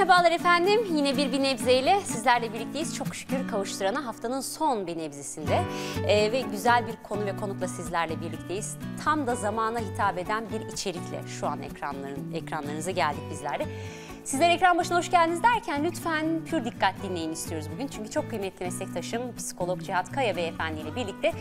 Merhabalar efendim. Yine bir bir nebzeyle sizlerle birlikteyiz. Çok şükür kavuşturana haftanın son bir nebzesinde ee, ve güzel bir konu ve konukla sizlerle birlikteyiz. Tam da zamana hitap eden bir içerikle şu an ekranların ekranlarınıza geldik bizlerle. Sizler ekran başına hoş geldiniz derken lütfen pür dikkat dinleyin istiyoruz bugün. Çünkü çok kıymetli meslektaşım psikolog Cihat Kaya Beyefendi ile birlikte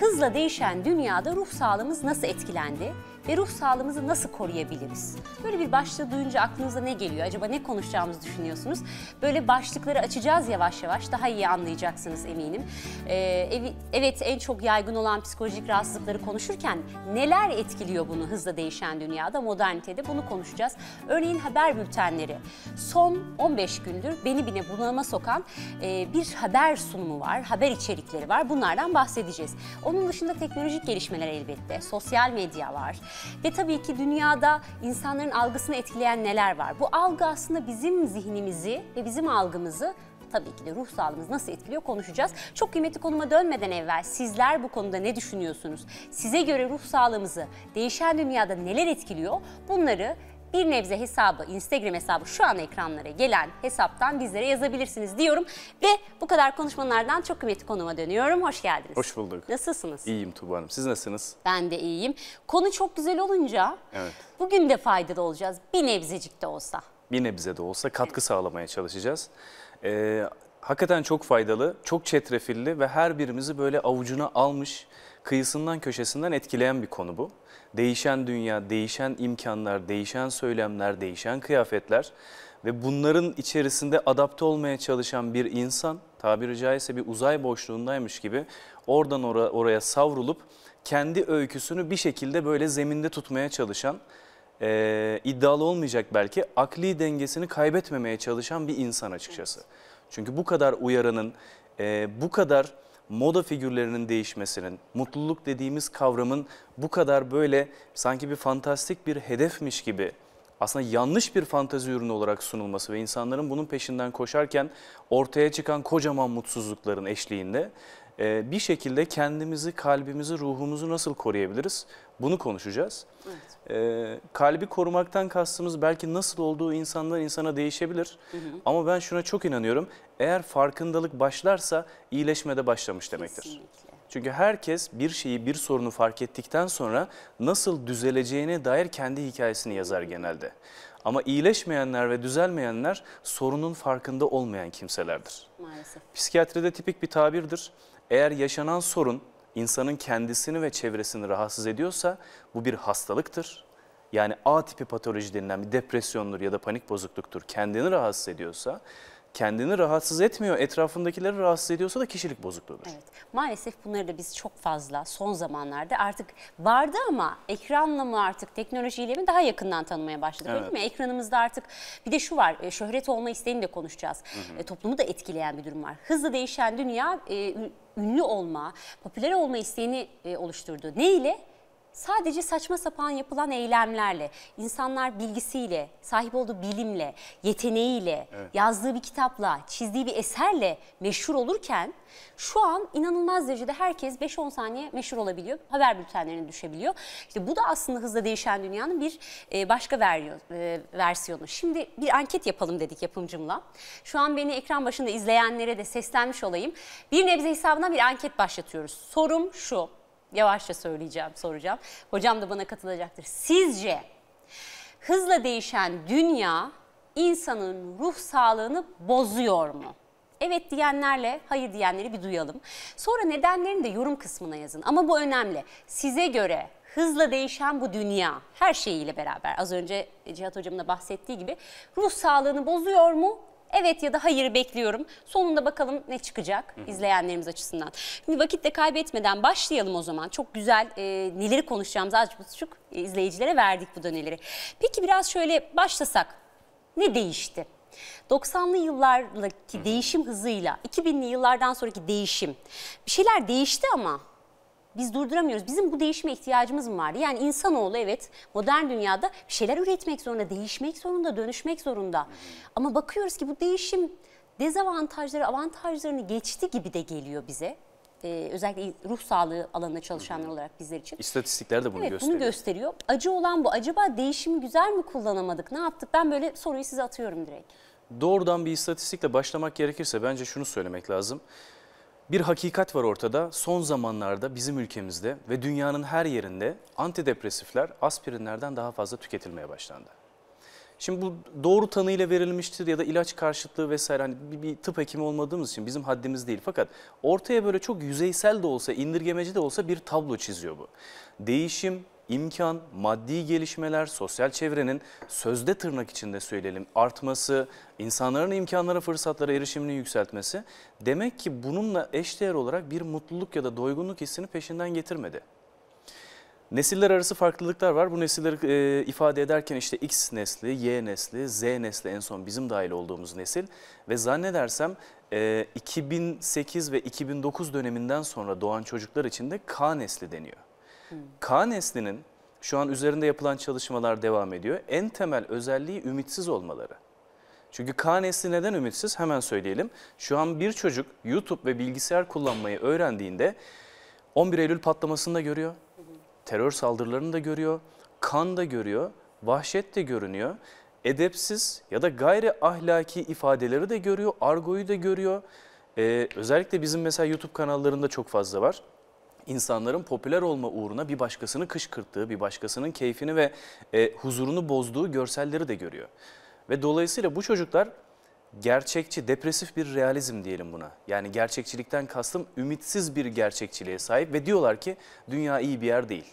hızla değişen dünyada ruh sağlığımız nasıl etkilendi? ve ruh sağlığımızı nasıl koruyabiliriz? Böyle bir başlığı duyunca aklınıza ne geliyor? Acaba ne konuşacağımızı düşünüyorsunuz? Böyle başlıkları açacağız yavaş yavaş. Daha iyi anlayacaksınız eminim. Ee, evet en çok yaygın olan psikolojik rahatsızlıkları konuşurken neler etkiliyor bunu hızla değişen dünyada, modernitede bunu konuşacağız. Örneğin haber bültenleri. Son 15 gündür beni bine bunalıma sokan e, bir haber sunumu var, haber içerikleri var. Bunlardan bahsedeceğiz. Onun dışında teknolojik gelişmeler elbette. Sosyal medya var. Ve tabii ki dünyada insanların algısını etkileyen neler var? Bu algı aslında bizim zihnimizi ve bizim algımızı tabii ki de ruh sağlığımız nasıl etkiliyor konuşacağız. Çok kıymetli konuma dönmeden evvel sizler bu konuda ne düşünüyorsunuz? Size göre ruh sağlığımızı değişen dünyada neler etkiliyor? Bunları bir nebze hesabı, Instagram hesabı şu an ekranlara gelen hesaptan bizlere yazabilirsiniz diyorum. Ve bu kadar konuşmalardan çok kıymetli konuma dönüyorum. Hoş geldiniz. Hoş bulduk. Nasılsınız? İyiyim Tuba Hanım. Siz nasılsınız? Ben de iyiyim. Konu çok güzel olunca evet. bugün de faydalı olacağız. Bir nebzecik de olsa. Bir nebze de olsa katkı sağlamaya çalışacağız. Ee, hakikaten çok faydalı, çok çetrefilli ve her birimizi böyle avucuna almış, kıyısından köşesinden etkileyen bir konu bu değişen dünya, değişen imkanlar, değişen söylemler, değişen kıyafetler ve bunların içerisinde adapte olmaya çalışan bir insan tabiri caizse bir uzay boşluğundaymış gibi oradan or oraya savrulup kendi öyküsünü bir şekilde böyle zeminde tutmaya çalışan e, iddialı olmayacak belki akli dengesini kaybetmemeye çalışan bir insan açıkçası. Çünkü bu kadar uyarının, e, bu kadar moda figürlerinin değişmesinin, mutluluk dediğimiz kavramın bu kadar böyle sanki bir fantastik bir hedefmiş gibi aslında yanlış bir fantezi ürünü olarak sunulması ve insanların bunun peşinden koşarken ortaya çıkan kocaman mutsuzlukların eşliğinde bir şekilde kendimizi, kalbimizi, ruhumuzu nasıl koruyabiliriz? Bunu konuşacağız. Evet. Ee, kalbi korumaktan kastımız belki nasıl olduğu insandan insana değişebilir. Hı hı. Ama ben şuna çok inanıyorum. Eğer farkındalık başlarsa iyileşmede başlamış demektir. Kesinlikle. Çünkü herkes bir şeyi, bir sorunu fark ettikten sonra nasıl düzeleceğine dair kendi hikayesini yazar genelde. Ama iyileşmeyenler ve düzelmeyenler sorunun farkında olmayan kimselerdir. Maalesef. Psikiyatride tipik bir tabirdir. Eğer yaşanan sorun insanın kendisini ve çevresini rahatsız ediyorsa bu bir hastalıktır. Yani A tipi patoloji denilen bir depresyondur ya da panik bozukluktur kendini rahatsız ediyorsa kendini rahatsız etmiyor, etrafındakileri rahatsız ediyorsa da kişilik bozukluğudur. Evet. Maalesef bunları da biz çok fazla son zamanlarda artık vardı ama ekranla mı artık teknolojiyle mi daha yakından tanımaya başladık evet. değil mi? Ekranımızda artık bir de şu var e, şöhret olma isteğini de konuşacağız. Hı hı. E, toplumu da etkileyen bir durum var. Hızlı değişen dünya e, ünlü olma, popüler olma isteğini e, oluşturdu. Ne ile? sadece saçma sapan yapılan eylemlerle, insanlar bilgisiyle, sahip olduğu bilimle, yeteneğiyle, evet. yazdığı bir kitapla, çizdiği bir eserle meşhur olurken şu an inanılmaz derecede herkes 5-10 saniye meşhur olabiliyor. Haber bültenlerine düşebiliyor. İşte bu da aslında hızla değişen dünyanın bir e, başka e, versiyonu. Şimdi bir anket yapalım dedik yapımcımla. Şu an beni ekran başında izleyenlere de seslenmiş olayım. Bir nebze hesabına bir anket başlatıyoruz. Sorum şu. Yavaşça söyleyeceğim, soracağım. Hocam da bana katılacaktır. Sizce hızla değişen dünya insanın ruh sağlığını bozuyor mu? Evet diyenlerle hayır diyenleri bir duyalım. Sonra nedenlerini de yorum kısmına yazın. Ama bu önemli. Size göre hızla değişen bu dünya her şeyiyle beraber az önce Cihat Hocam'ın da bahsettiği gibi ruh sağlığını bozuyor mu evet ya da hayır bekliyorum. Sonunda bakalım ne çıkacak Hı -hı. izleyenlerimiz açısından. Şimdi vakit de kaybetmeden başlayalım o zaman. Çok güzel e, neleri konuşacağımızı az buçuk izleyicilere verdik bu döneleri. Peki biraz şöyle başlasak ne değişti? 90'lı yıllardaki değişim hızıyla 2000'li yıllardan sonraki değişim bir şeyler değişti ama biz durduramıyoruz. Bizim bu değişime ihtiyacımız mı var? Yani insanoğlu evet modern dünyada bir şeyler üretmek zorunda, değişmek zorunda, dönüşmek zorunda. Ama bakıyoruz ki bu değişim dezavantajları, avantajlarını geçti gibi de geliyor bize ee, özellikle ruh sağlığı alanında çalışanlar Hı. olarak bizler için. İstatistikler de bunu evet, gösteriyor. bunu gösteriyor. Acı olan bu. Acaba değişimi güzel mi kullanamadık? Ne yaptık? Ben böyle soruyu size atıyorum direkt. Doğrudan bir istatistikle başlamak gerekirse bence şunu söylemek lazım. Bir hakikat var ortada. Son zamanlarda bizim ülkemizde ve dünyanın her yerinde antidepresifler aspirinlerden daha fazla tüketilmeye başlandı. Şimdi bu doğru tanıyla verilmiştir ya da ilaç karşıtlığı vesaire hani bir, bir tıp hekimi olmadığımız için bizim haddimiz değil. Fakat ortaya böyle çok yüzeysel de olsa, indirgemeci de olsa bir tablo çiziyor bu. Değişim, imkan, maddi gelişmeler, sosyal çevrenin sözde tırnak içinde söyleyelim artması, insanların imkanlara, fırsatlara erişimini yükseltmesi demek ki bununla eşdeğer olarak bir mutluluk ya da doygunluk hissini peşinden getirmedi. Nesiller arası farklılıklar var. Bu nesilleri e, ifade ederken işte X nesli, Y nesli, Z nesli en son bizim dahil olduğumuz nesil. Ve zannedersem e, 2008 ve 2009 döneminden sonra doğan çocuklar için de K nesli deniyor. K neslinin şu an üzerinde yapılan çalışmalar devam ediyor. En temel özelliği ümitsiz olmaları. Çünkü K nesli neden ümitsiz hemen söyleyelim. Şu an bir çocuk YouTube ve bilgisayar kullanmayı öğrendiğinde 11 Eylül patlamasını da görüyor. Terör saldırılarını da görüyor. Kan da görüyor. Vahşet de görünüyor. Edepsiz ya da gayri ahlaki ifadeleri de görüyor. Argoyu da görüyor. Ee, özellikle bizim mesela YouTube kanallarında çok fazla var insanların popüler olma uğruna bir başkasını kışkırttığı, bir başkasının keyfini ve e, huzurunu bozduğu görselleri de görüyor. Ve dolayısıyla bu çocuklar gerçekçi, depresif bir realizm diyelim buna. Yani gerçekçilikten kastım ümitsiz bir gerçekçiliğe sahip ve diyorlar ki dünya iyi bir yer değil.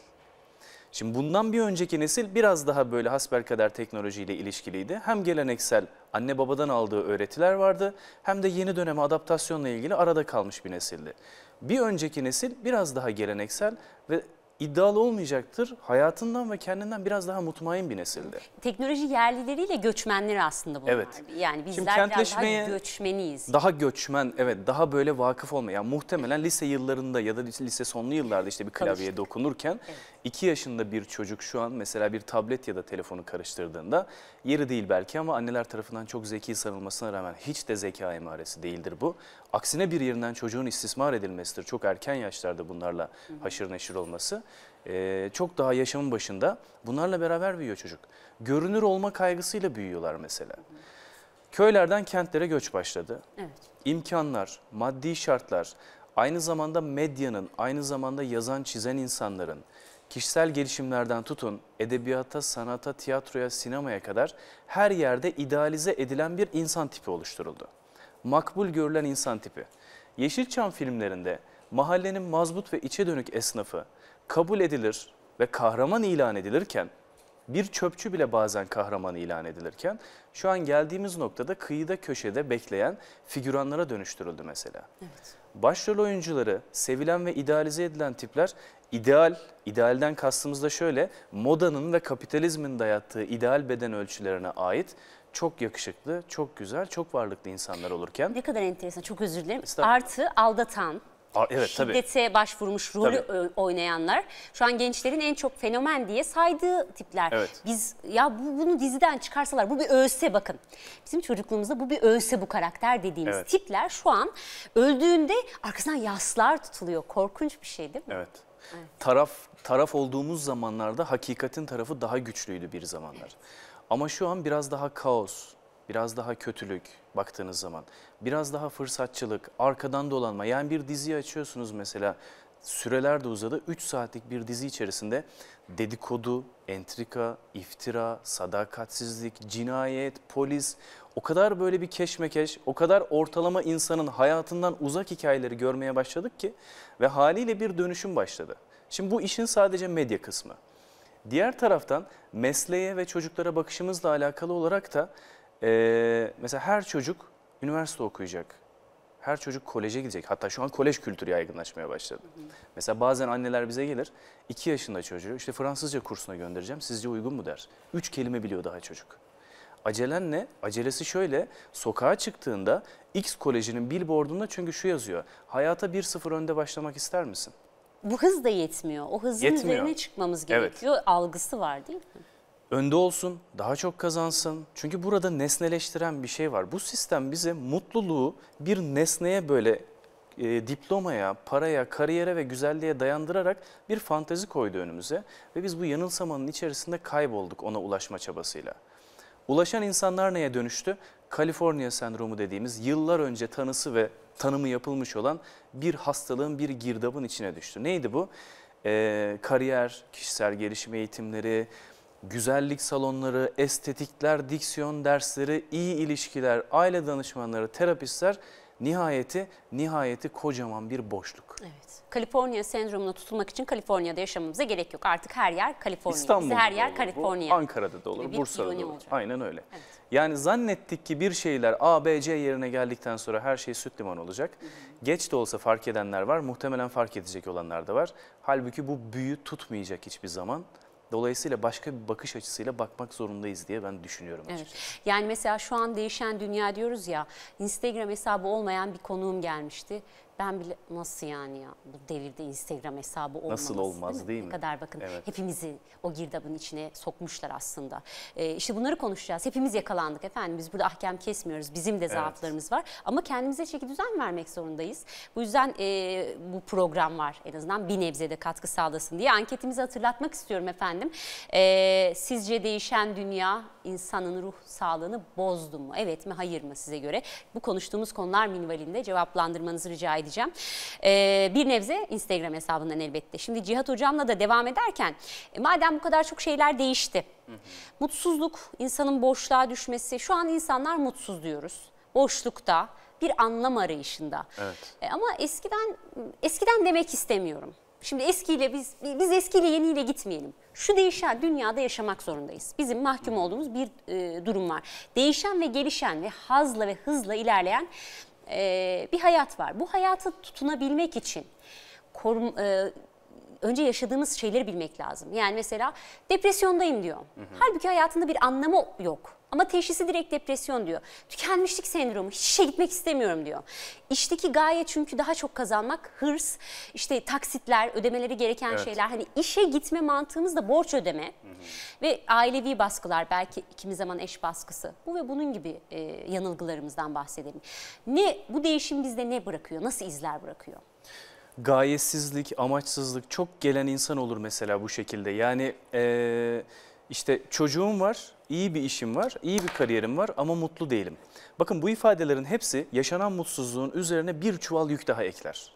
Şimdi bundan bir önceki nesil biraz daha böyle hasbelkader teknolojiyle ilişkiliydi. Hem geleneksel anne babadan aldığı öğretiler vardı hem de yeni döneme adaptasyonla ilgili arada kalmış bir nesildi. Bir önceki nesil biraz daha geleneksel ve iddialı olmayacaktır. Hayatından ve kendinden biraz daha mutmain bir nesildi. Teknoloji yerlileriyle göçmenler aslında bunlar. Evet. Yani bizler Şimdi biraz daha göçmeniyiz. Daha göçmen evet daha böyle vakıf olmayan Yani muhtemelen lise yıllarında ya da lise sonlu yıllarda işte bir klavyeye Karıştık. dokunurken 2 evet. yaşında bir çocuk şu an mesela bir tablet ya da telefonu karıştırdığında yeri değil belki ama anneler tarafından çok zeki sanılmasına rağmen hiç de zeka emaresi değildir bu. Aksine bir yerinden çocuğun istismar edilmesidir. Çok erken yaşlarda bunlarla haşır neşir olması. Ee, çok daha yaşamın başında bunlarla beraber büyüyor çocuk. Görünür olma kaygısıyla büyüyorlar mesela. Köylerden kentlere göç başladı. Evet. İmkanlar, maddi şartlar, aynı zamanda medyanın, aynı zamanda yazan çizen insanların, kişisel gelişimlerden tutun edebiyata, sanata, tiyatroya, sinemaya kadar her yerde idealize edilen bir insan tipi oluşturuldu makbul görülen insan tipi. Yeşilçam filmlerinde mahallenin mazbut ve içe dönük esnafı kabul edilir ve kahraman ilan edilirken bir çöpçü bile bazen kahraman ilan edilirken şu an geldiğimiz noktada kıyıda köşede bekleyen figüranlara dönüştürüldü mesela. Evet. Başrol oyuncuları, sevilen ve idealize edilen tipler ideal, idealden kastımız da şöyle modanın ve kapitalizmin dayattığı ideal beden ölçülerine ait çok yakışıklı, çok güzel, çok varlıklı insanlar olurken... Ne kadar enteresan, çok özür dilerim. Artı aldatan, A, evet, şiddete tabii. başvurmuş rolü tabii. oynayanlar. Şu an gençlerin en çok fenomen diye saydığı tipler. Evet. Biz ya bu, bunu diziden çıkarsalar bu bir ölse bakın. Bizim çocukluğumuzda bu bir ölse bu karakter dediğimiz evet. tipler şu an öldüğünde arkasından yaslar tutuluyor. Korkunç bir şey değil mi? Evet. evet. Taraf taraf olduğumuz zamanlarda hakikatin tarafı daha güçlüydü bir zamanlar. Evet. Ama şu an biraz daha kaos, biraz daha kötülük baktığınız zaman, biraz daha fırsatçılık, arkadan dolanma. Yani bir dizi açıyorsunuz mesela süreler de uzadı. 3 saatlik bir dizi içerisinde dedikodu, entrika, iftira, sadakatsizlik, cinayet, polis o kadar böyle bir keşmekeş, o kadar ortalama insanın hayatından uzak hikayeleri görmeye başladık ki ve haliyle bir dönüşüm başladı. Şimdi bu işin sadece medya kısmı. Diğer taraftan mesleğe ve çocuklara bakışımızla alakalı olarak da e, mesela her çocuk üniversite okuyacak. Her çocuk koleje gidecek. Hatta şu an kolej kültürü yaygınlaşmaya başladı. Hı hı. Mesela bazen anneler bize gelir, 2 yaşında çocuğu işte Fransızca kursuna göndereceğim, sizce uygun mu der. 3 kelime biliyor daha çocuk. Acelen ne? Acelesi şöyle, sokağa çıktığında X kolejinin billboardunda çünkü şu yazıyor, hayata 1-0 önde başlamak ister misin? bu hız da yetmiyor. O hızın Yetmiyor. üzerine çıkmamız gerekiyor. Evet. Algısı var değil mi? Önde olsun, daha çok kazansın. Çünkü burada nesneleştiren bir şey var. Bu sistem bize mutluluğu bir nesneye böyle e, diplomaya, paraya, kariyere ve güzelliğe dayandırarak bir fantezi koydu önümüze. Ve biz bu yanılsamanın içerisinde kaybolduk ona ulaşma çabasıyla. Ulaşan insanlar neye dönüştü? Kaliforniya sendromu dediğimiz yıllar önce tanısı ve tanımı yapılmış olan bir hastalığın bir girdabın içine düştü. Neydi bu? Ee, kariyer, kişisel gelişim eğitimleri, güzellik salonları, estetikler, diksiyon dersleri, iyi ilişkiler, aile danışmanları, terapistler nihayeti nihayeti kocaman bir boşluk. Evet. Kaliforniya sendromuna tutulmak için Kaliforniya'da yaşamamıza gerek yok. Artık her yer Kaliforniya. İstanbul'da her yer Kaliforniya. Bu, Ankara'da da olur, Bursa'da da olur. Olacak. Aynen öyle. Evet. Yani zannettik ki bir şeyler A, B, C yerine geldikten sonra her şey süt liman olacak. Hı hı. Geç de olsa fark edenler var, muhtemelen fark edecek olanlar da var. Halbuki bu büyü tutmayacak hiçbir zaman. Dolayısıyla başka bir bakış açısıyla bakmak zorundayız diye ben düşünüyorum. Evet. Yani mesela şu an değişen dünya diyoruz ya Instagram hesabı olmayan bir konuğum gelmişti ben bile nasıl yani ya bu devirde Instagram hesabı olmaması. Nasıl olmaz değil mi? Değil mi? Ne kadar bakın evet. hepimizi o girdabın içine sokmuşlar aslında. Ee, işte bunları konuşacağız. Hepimiz yakalandık efendim. Biz burada ahkam kesmiyoruz. Bizim de zaaflarımız evet. var. Ama kendimize şekil düzen vermek zorundayız. Bu yüzden e, bu program var. En azından bir nebzede katkı sağlasın diye anketimizi hatırlatmak istiyorum efendim. E, sizce değişen dünya insanın ruh sağlığını bozdu mu? Evet mi hayır mı size göre? Bu konuştuğumuz konular minvalinde cevaplandırmanızı rica edeceğim. Ee, bir nebze Instagram hesabından elbette. Şimdi Cihat Hocam'la da devam ederken e, madem bu kadar çok şeyler değişti. Hı hı. Mutsuzluk, insanın boşluğa düşmesi. Şu an insanlar mutsuz diyoruz. Boşlukta, bir anlam arayışında. Evet. E, ama eskiden eskiden demek istemiyorum. Şimdi eskiyle biz biz eskiyle yeniyle gitmeyelim. Şu değişen dünyada yaşamak zorundayız. Bizim mahkum olduğumuz bir e, durum var. Değişen ve gelişen ve hazla ve hızla ilerleyen e, bir hayat var. Bu hayatı tutunabilmek için korum, e, önce yaşadığımız şeyleri bilmek lazım. Yani mesela depresyondayım diyor. Hı hı. Halbuki hayatında bir anlamı yok. Ama teşhisi direkt depresyon diyor. Tükenmişlik sendromu, hiç işe gitmek istemiyorum diyor. İşteki gaye çünkü daha çok kazanmak, hırs, işte taksitler, ödemeleri gereken evet. şeyler. Hani işe gitme mantığımız da borç ödeme hı hı. ve ailevi baskılar, belki ikimiz zaman eş baskısı. Bu ve bunun gibi e, yanılgılarımızdan bahsedelim. Ne bu değişim bizde ne bırakıyor, nasıl izler bırakıyor? Gayesizlik, amaçsızlık çok gelen insan olur mesela bu şekilde. Yani... E, işte çocuğum var, iyi bir işim var, iyi bir kariyerim var ama mutlu değilim. Bakın bu ifadelerin hepsi yaşanan mutsuzluğun üzerine bir çuval yük daha ekler.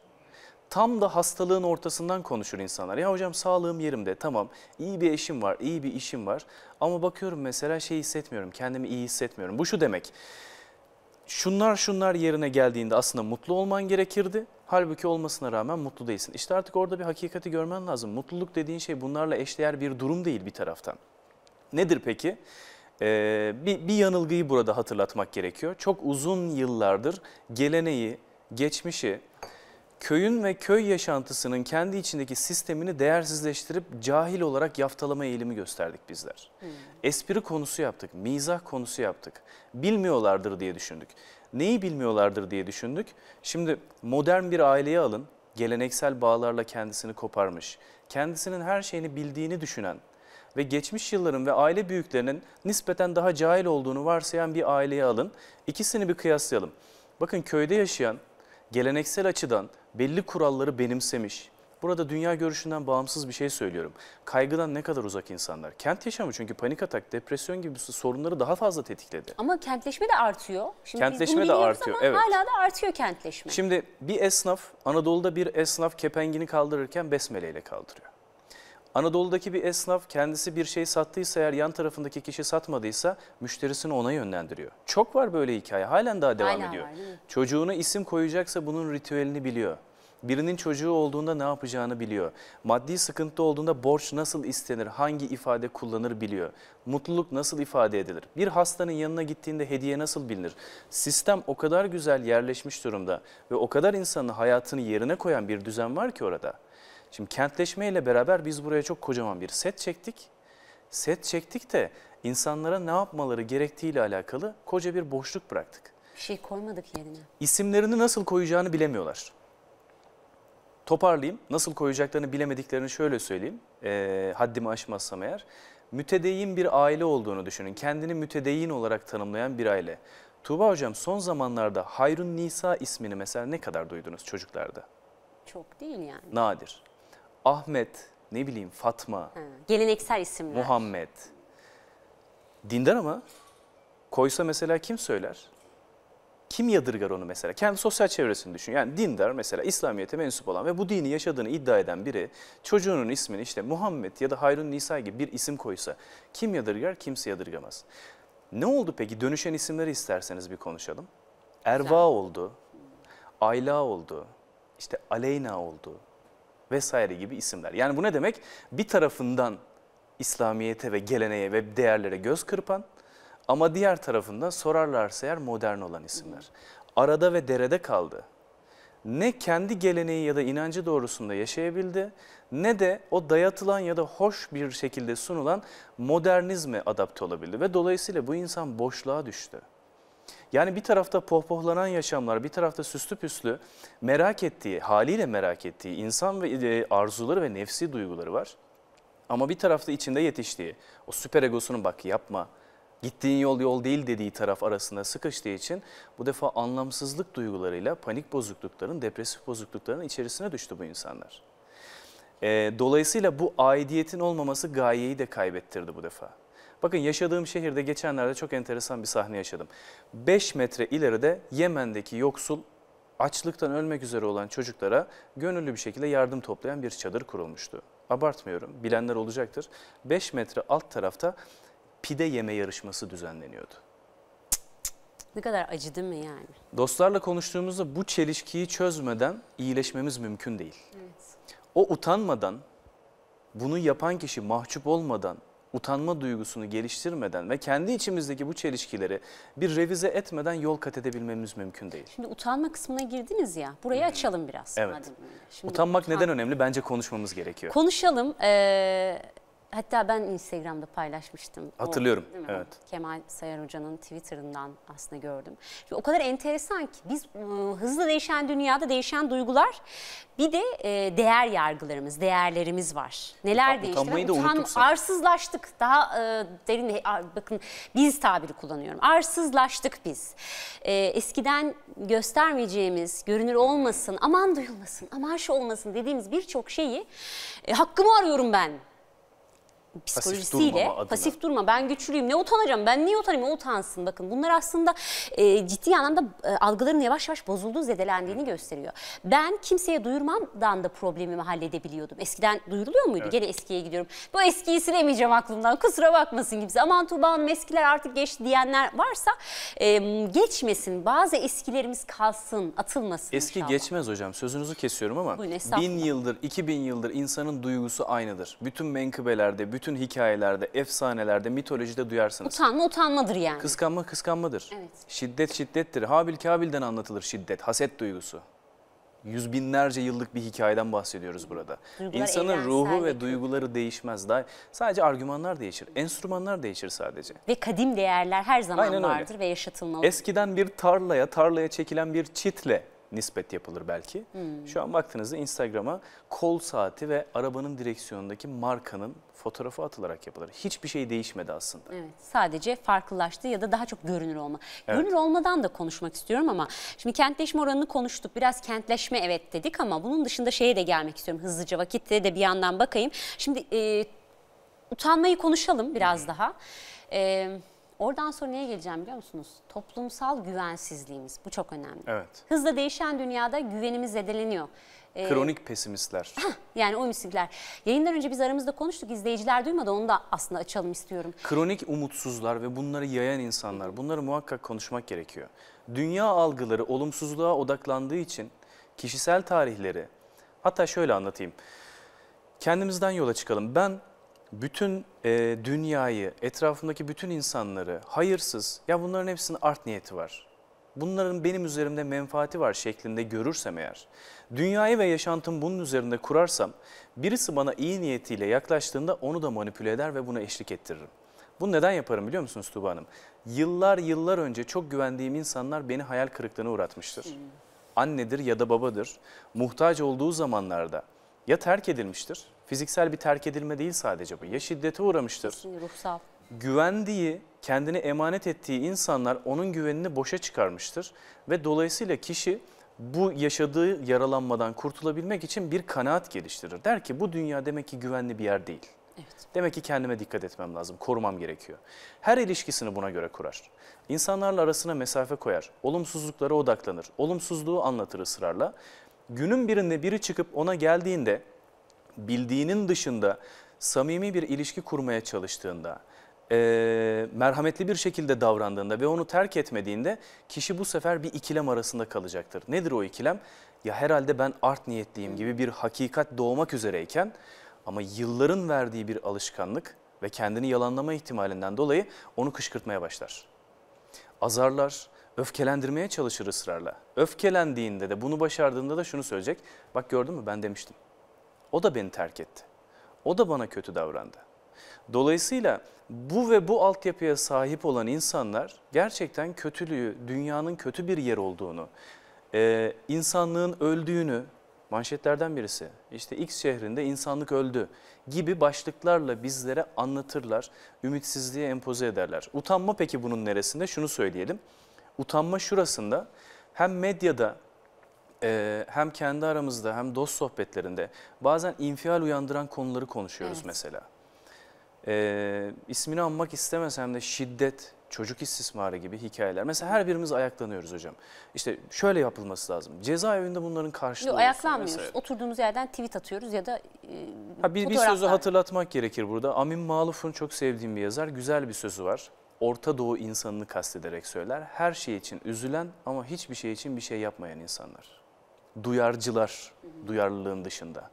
Tam da hastalığın ortasından konuşur insanlar. Ya hocam sağlığım yerimde tamam iyi bir eşim var, iyi bir işim var ama bakıyorum mesela şey hissetmiyorum, kendimi iyi hissetmiyorum. Bu şu demek, şunlar şunlar yerine geldiğinde aslında mutlu olman gerekirdi Halbuki olmasına rağmen mutlu değilsin. İşte artık orada bir hakikati görmen lazım. Mutluluk dediğin şey bunlarla eşdeğer bir durum değil bir taraftan. Nedir peki? Ee, bir, bir yanılgıyı burada hatırlatmak gerekiyor. Çok uzun yıllardır geleneği, geçmişi, köyün ve köy yaşantısının kendi içindeki sistemini değersizleştirip cahil olarak yaftalama eğilimi gösterdik bizler. Hmm. Espri konusu yaptık, mizah konusu yaptık. Bilmiyorlardır diye düşündük. Neyi bilmiyorlardır diye düşündük. Şimdi modern bir aileye alın, geleneksel bağlarla kendisini koparmış, kendisinin her şeyini bildiğini düşünen, ve geçmiş yılların ve aile büyüklerinin nispeten daha cahil olduğunu varsayan bir aileye alın. İkisini bir kıyaslayalım. Bakın köyde yaşayan geleneksel açıdan belli kuralları benimsemiş, Burada dünya görüşünden bağımsız bir şey söylüyorum. Kaygıdan ne kadar uzak insanlar. Kent yaşamı çünkü panik atak, depresyon gibi sorunları daha fazla tetikledi. Ama kentleşme de artıyor. Şimdi kentleşme de artıyor. Ama evet. Hala da artıyor kentleşme. Şimdi bir esnaf, Anadolu'da bir esnaf kepengini kaldırırken besmeleyle kaldırıyor. Anadolu'daki bir esnaf kendisi bir şey sattıysa eğer yan tarafındaki kişi satmadıysa müşterisini ona yönlendiriyor. Çok var böyle hikaye halen daha devam Hala ediyor. Var, Çocuğuna isim koyacaksa bunun ritüelini biliyor. Birinin çocuğu olduğunda ne yapacağını biliyor. Maddi sıkıntı olduğunda borç nasıl istenir, hangi ifade kullanır biliyor. Mutluluk nasıl ifade edilir? Bir hastanın yanına gittiğinde hediye nasıl bilinir? Sistem o kadar güzel yerleşmiş durumda ve o kadar insanın hayatını yerine koyan bir düzen var ki orada. Şimdi kentleşmeyle beraber biz buraya çok kocaman bir set çektik. Set çektik de insanlara ne yapmaları gerektiği ile alakalı koca bir boşluk bıraktık. Bir şey koymadık yerine. İsimlerini nasıl koyacağını bilemiyorlar. Toparlayayım. Nasıl koyacaklarını bilemediklerini şöyle söyleyeyim. E, haddimi aşmazsam eğer. Mütedeyyin bir aile olduğunu düşünün. Kendini mütedeyyin olarak tanımlayan bir aile. Tuğba Hocam son zamanlarda Hayrun Nisa ismini mesela ne kadar duydunuz çocuklarda? Çok değil yani. Nadir. Ahmet, ne bileyim Fatma. Ha, geleneksel isimler. Muhammed. Dindar ama koysa mesela kim söyler? Kim yadırgar onu mesela? Kendi sosyal çevresini düşün. Yani dindar mesela İslamiyet'e mensup olan ve bu dini yaşadığını iddia eden biri çocuğunun ismini işte Muhammed ya da Hayrun Nisa gibi bir isim koysa kim yadırgar kimse yadırgamaz. Ne oldu peki? Dönüşen isimleri isterseniz bir konuşalım. Erva oldu, Ayla oldu, işte Aleyna oldu, vesaire gibi isimler. Yani bu ne demek? Bir tarafından İslamiyete ve geleneğe ve değerlere göz kırpan ama diğer tarafında sorarlarsa eğer modern olan isimler. Arada ve derede kaldı. Ne kendi geleneği ya da inancı doğrusunda yaşayabildi ne de o dayatılan ya da hoş bir şekilde sunulan modernizme adapte olabildi. Ve dolayısıyla bu insan boşluğa düştü. Yani bir tarafta pohpohlanan yaşamlar, bir tarafta süslü püslü merak ettiği, haliyle merak ettiği insan ve e, arzuları ve nefsi duyguları var. Ama bir tarafta içinde yetiştiği, o süper egosunun bak yapma, gittiğin yol yol değil dediği taraf arasında sıkıştığı için bu defa anlamsızlık duygularıyla panik bozuklukların, depresif bozuklukların içerisine düştü bu insanlar. E, dolayısıyla bu aidiyetin olmaması gayeyi de kaybettirdi bu defa. Bakın yaşadığım şehirde geçenlerde çok enteresan bir sahne yaşadım. 5 metre ileride Yemen'deki yoksul açlıktan ölmek üzere olan çocuklara gönüllü bir şekilde yardım toplayan bir çadır kurulmuştu. Abartmıyorum, bilenler olacaktır. 5 metre alt tarafta pide yeme yarışması düzenleniyordu. Ne kadar acıdı mı yani? Dostlarla konuştuğumuzda bu çelişkiyi çözmeden iyileşmemiz mümkün değil. Evet. O utanmadan, bunu yapan kişi mahcup olmadan, utanma duygusunu geliştirmeden ve kendi içimizdeki bu çelişkileri bir revize etmeden yol kat edebilmemiz mümkün değil. Şimdi utanma kısmına girdiniz ya, burayı hmm. açalım biraz. Evet. Hadi. Şimdi Utanmak utan... neden önemli? Bence konuşmamız gerekiyor. Konuşalım. Ee, hatta ben Instagram'da paylaşmıştım. Hatırlıyorum. O, evet. Kemal Sayar Hoca'nın Twitter'ından aslında gördüm. Şimdi o kadar enteresan ki biz ıı, hızlı değişen dünyada değişen duygular bir de e, değer yargılarımız, değerlerimiz var. Neler Utan, değişti? Utanmayı da hani Utan, arsızlaştık. Daha e, derin bakın biz tabiri kullanıyorum. Arsızlaştık biz. E, eskiden göstermeyeceğimiz, görünür olmasın, aman duyulmasın, aman şu olmasın dediğimiz birçok şeyi e, hakkımı arıyorum ben psikolojisiyle pasif pasif durma ben güçlüyüm ne utanacağım ben niye utanayım utansın bakın bunlar aslında e, ciddi anlamda e, algıların yavaş yavaş bozulduğu zedelendiğini gösteriyor. Ben kimseye duyurmamdan da problemimi halledebiliyordum. Eskiden duyuruluyor muydu? Evet. Gene eskiye gidiyorum. Bu eskiyi silemeyeceğim aklımdan kusura bakmasın gibi. Aman Tuğba Hanım eskiler artık geçti diyenler varsa e, geçmesin bazı eskilerimiz kalsın atılmasın. Eski inşallah. geçmez hocam sözünüzü kesiyorum ama Buyurun, bin yıldır iki bin yıldır insanın duygusu aynıdır. Bütün menkıbelerde bütün bütün hikayelerde, efsanelerde, mitolojide duyarsınız. Utanma utanmadır yani. Kıskanma kıskanmadır. Evet. Şiddet şiddettir. Habil Kabil'den anlatılır şiddet, haset duygusu. Yüz binlerce yıllık bir hikayeden bahsediyoruz burada. Duygular İnsanın ruhu ve duyguları değişmez. Daha sadece argümanlar değişir, enstrümanlar değişir sadece. Ve kadim değerler her zaman Aynen vardır öyle. ve yaşatılmalı. Eskiden bir tarlaya, tarlaya çekilen bir çitle nispet yapılır belki. Hmm. Şu an baktığınızda Instagram'a kol saati ve arabanın direksiyonundaki markanın fotoğrafı atılarak yapılır. Hiçbir şey değişmedi aslında. Evet, sadece farklılaştı ya da daha çok görünür olma. Evet. Görünür olmadan da konuşmak istiyorum ama şimdi kentleşme oranını konuştuk. Biraz kentleşme evet dedik ama bunun dışında şeye de gelmek istiyorum hızlıca vakitte de bir yandan bakayım. Şimdi e, utanmayı konuşalım biraz hmm. daha. Evet Oradan sonra neye geleceğim biliyor musunuz? Toplumsal güvensizliğimiz. Bu çok önemli. Evet. Hızla değişen dünyada güvenimiz zedeleniyor. Ee, Kronik pesimistler. yani o mislikler. Yayından önce biz aramızda konuştuk. izleyiciler duymadı. Onu da aslında açalım istiyorum. Kronik umutsuzlar ve bunları yayan insanlar. Bunları muhakkak konuşmak gerekiyor. Dünya algıları olumsuzluğa odaklandığı için kişisel tarihleri. Hatta şöyle anlatayım. Kendimizden yola çıkalım. Ben bütün e, dünyayı, etrafındaki bütün insanları hayırsız, ya bunların hepsinin art niyeti var. Bunların benim üzerimde menfaati var şeklinde görürsem eğer, dünyayı ve yaşantımı bunun üzerinde kurarsam, birisi bana iyi niyetiyle yaklaştığında onu da manipüle eder ve buna eşlik ettiririm. Bunu neden yaparım biliyor musunuz Tuba Hanım? Yıllar yıllar önce çok güvendiğim insanlar beni hayal kırıklığına uğratmıştır. Annedir ya da babadır. Muhtaç olduğu zamanlarda ya terk edilmiştir Fiziksel bir terk edilme değil sadece bu. Ya şiddete uğramıştır. Kesinlikle ruhsal. Güvendiği, kendini emanet ettiği insanlar onun güvenini boşa çıkarmıştır. Ve dolayısıyla kişi bu yaşadığı yaralanmadan kurtulabilmek için bir kanaat geliştirir. Der ki bu dünya demek ki güvenli bir yer değil. Evet. Demek ki kendime dikkat etmem lazım, korumam gerekiyor. Her ilişkisini buna göre kurar. İnsanlarla arasına mesafe koyar, olumsuzluklara odaklanır, olumsuzluğu anlatır ısrarla. Günün birinde biri çıkıp ona geldiğinde bildiğinin dışında samimi bir ilişki kurmaya çalıştığında, e, merhametli bir şekilde davrandığında ve onu terk etmediğinde kişi bu sefer bir ikilem arasında kalacaktır. Nedir o ikilem? Ya herhalde ben art niyetliyim gibi bir hakikat doğmak üzereyken ama yılların verdiği bir alışkanlık ve kendini yalanlama ihtimalinden dolayı onu kışkırtmaya başlar. Azarlar, öfkelendirmeye çalışır ısrarla. Öfkelendiğinde de bunu başardığında da şunu söyleyecek. Bak gördün mü ben demiştim. O da beni terk etti. O da bana kötü davrandı. Dolayısıyla bu ve bu altyapıya sahip olan insanlar gerçekten kötülüğü, dünyanın kötü bir yer olduğunu, e, insanlığın öldüğünü, manşetlerden birisi işte X şehrinde insanlık öldü gibi başlıklarla bizlere anlatırlar, ümitsizliğe empoze ederler. Utanma peki bunun neresinde? Şunu söyleyelim. Utanma şurasında hem medyada e, hem kendi aramızda hem dost sohbetlerinde bazen infial uyandıran konuları konuşuyoruz evet. mesela. E, ismini anmak istemesem de şiddet, çocuk istismarı gibi hikayeler. Mesela her birimiz ayaklanıyoruz hocam. İşte şöyle yapılması lazım. Cezaevinde bunların karşılığı Yok, ayaklanmıyoruz. Mesela. Oturduğumuz yerden tweet atıyoruz ya da e, ha, bir, bir sözü hatırlatmak gerekir burada. Amin Maluf'un çok sevdiğim bir yazar. Güzel bir sözü var. Orta Doğu insanını kastederek söyler. Her şey için üzülen ama hiçbir şey için bir şey yapmayan insanlar duyarcılar duyarlılığın dışında.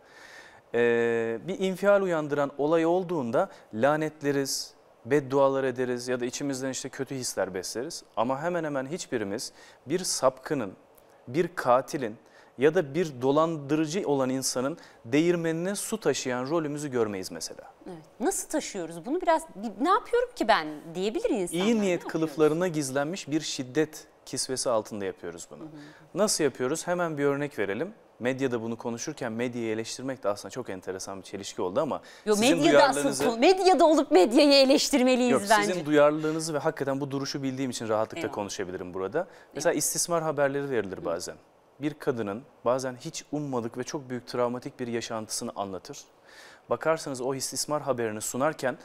Ee, bir infial uyandıran olay olduğunda lanetleriz, beddualar ederiz ya da içimizden işte kötü hisler besleriz. Ama hemen hemen hiçbirimiz bir sapkının, bir katilin ya da bir dolandırıcı olan insanın değirmenine su taşıyan rolümüzü görmeyiz mesela. Evet. Nasıl taşıyoruz bunu biraz ne yapıyorum ki ben diyebilir insanlar. İyi niyet kılıflarına gizlenmiş bir şiddet kisvesi altında yapıyoruz bunu. Hı hı. Nasıl yapıyoruz? Hemen bir örnek verelim. Medyada bunu konuşurken medyayı eleştirmek de aslında çok enteresan bir çelişki oldu ama Yo, sizin medyada duyarlılığınızı... Asıl, medyada olup medyayı eleştirmeliyiz yok, bence. Sizin duyarlılığınızı ve hakikaten bu duruşu bildiğim için rahatlıkla Eyvallah. konuşabilirim burada. Mesela Eyvallah. istismar haberleri verilir bazen. Hı. Bir kadının bazen hiç ummadık ve çok büyük travmatik bir yaşantısını anlatır. Bakarsanız o istismar haberini sunarken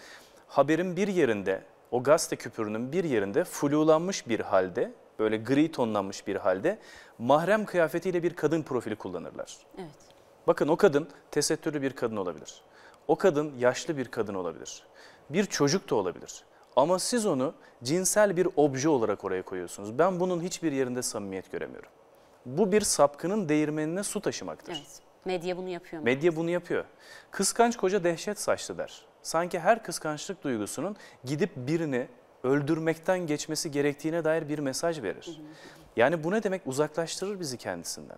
haberin bir yerinde o gazete küpürünün bir yerinde flulanmış bir halde böyle gri tonlanmış bir halde mahrem kıyafetiyle bir kadın profili kullanırlar. Evet. Bakın o kadın tesettürlü bir kadın olabilir. O kadın yaşlı bir kadın olabilir. Bir çocuk da olabilir. Ama siz onu cinsel bir obje olarak oraya koyuyorsunuz. Ben bunun hiçbir yerinde samimiyet göremiyorum. Bu bir sapkının değirmenine su taşımaktır. Evet. Medya bunu yapıyor mu? Medya bunu yapıyor. Kıskanç koca dehşet saçlı der. Sanki her kıskançlık duygusunun gidip birini öldürmekten geçmesi gerektiğine dair bir mesaj verir. Yani bu ne demek? Uzaklaştırır bizi kendisinden.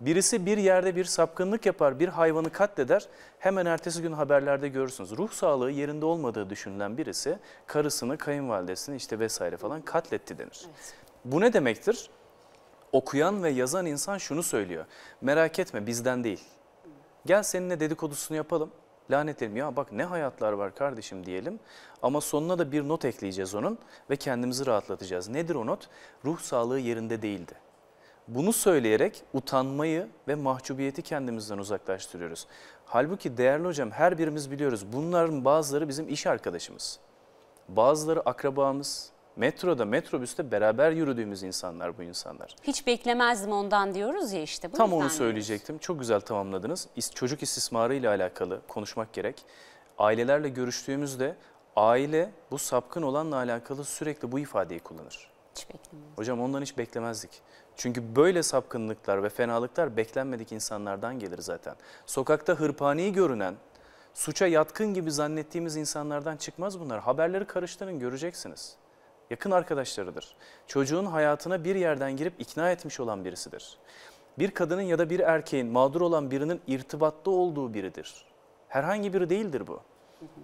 Birisi bir yerde bir sapkınlık yapar, bir hayvanı katleder. Hemen ertesi gün haberlerde görürsünüz. Ruh sağlığı yerinde olmadığı düşünülen birisi karısını, kayınvalidesini işte vesaire falan katletti denir. Evet. Bu ne demektir? Okuyan ve yazan insan şunu söylüyor. Merak etme bizden değil. Gel seninle dedikodusunu yapalım lanet edelim ya bak ne hayatlar var kardeşim diyelim ama sonuna da bir not ekleyeceğiz onun ve kendimizi rahatlatacağız. Nedir o not? Ruh sağlığı yerinde değildi. Bunu söyleyerek utanmayı ve mahcubiyeti kendimizden uzaklaştırıyoruz. Halbuki değerli hocam her birimiz biliyoruz bunların bazıları bizim iş arkadaşımız. Bazıları akrabamız, metroda, metrobüste beraber yürüdüğümüz insanlar bu insanlar. Hiç beklemezdim ondan diyoruz ya işte. Bu Tam onu söyleyecektim. Diyoruz. Çok güzel tamamladınız. Çocuk istismarı ile alakalı konuşmak gerek. Ailelerle görüştüğümüzde aile bu sapkın olanla alakalı sürekli bu ifadeyi kullanır. Hiç beklemezdik. Hocam ondan hiç beklemezdik. Çünkü böyle sapkınlıklar ve fenalıklar beklenmedik insanlardan gelir zaten. Sokakta hırpaniyi görünen, suça yatkın gibi zannettiğimiz insanlardan çıkmaz bunlar. Haberleri karıştırın göreceksiniz yakın arkadaşlarıdır. Çocuğun hayatına bir yerden girip ikna etmiş olan birisidir. Bir kadının ya da bir erkeğin mağdur olan birinin irtibatta olduğu biridir. Herhangi biri değildir bu.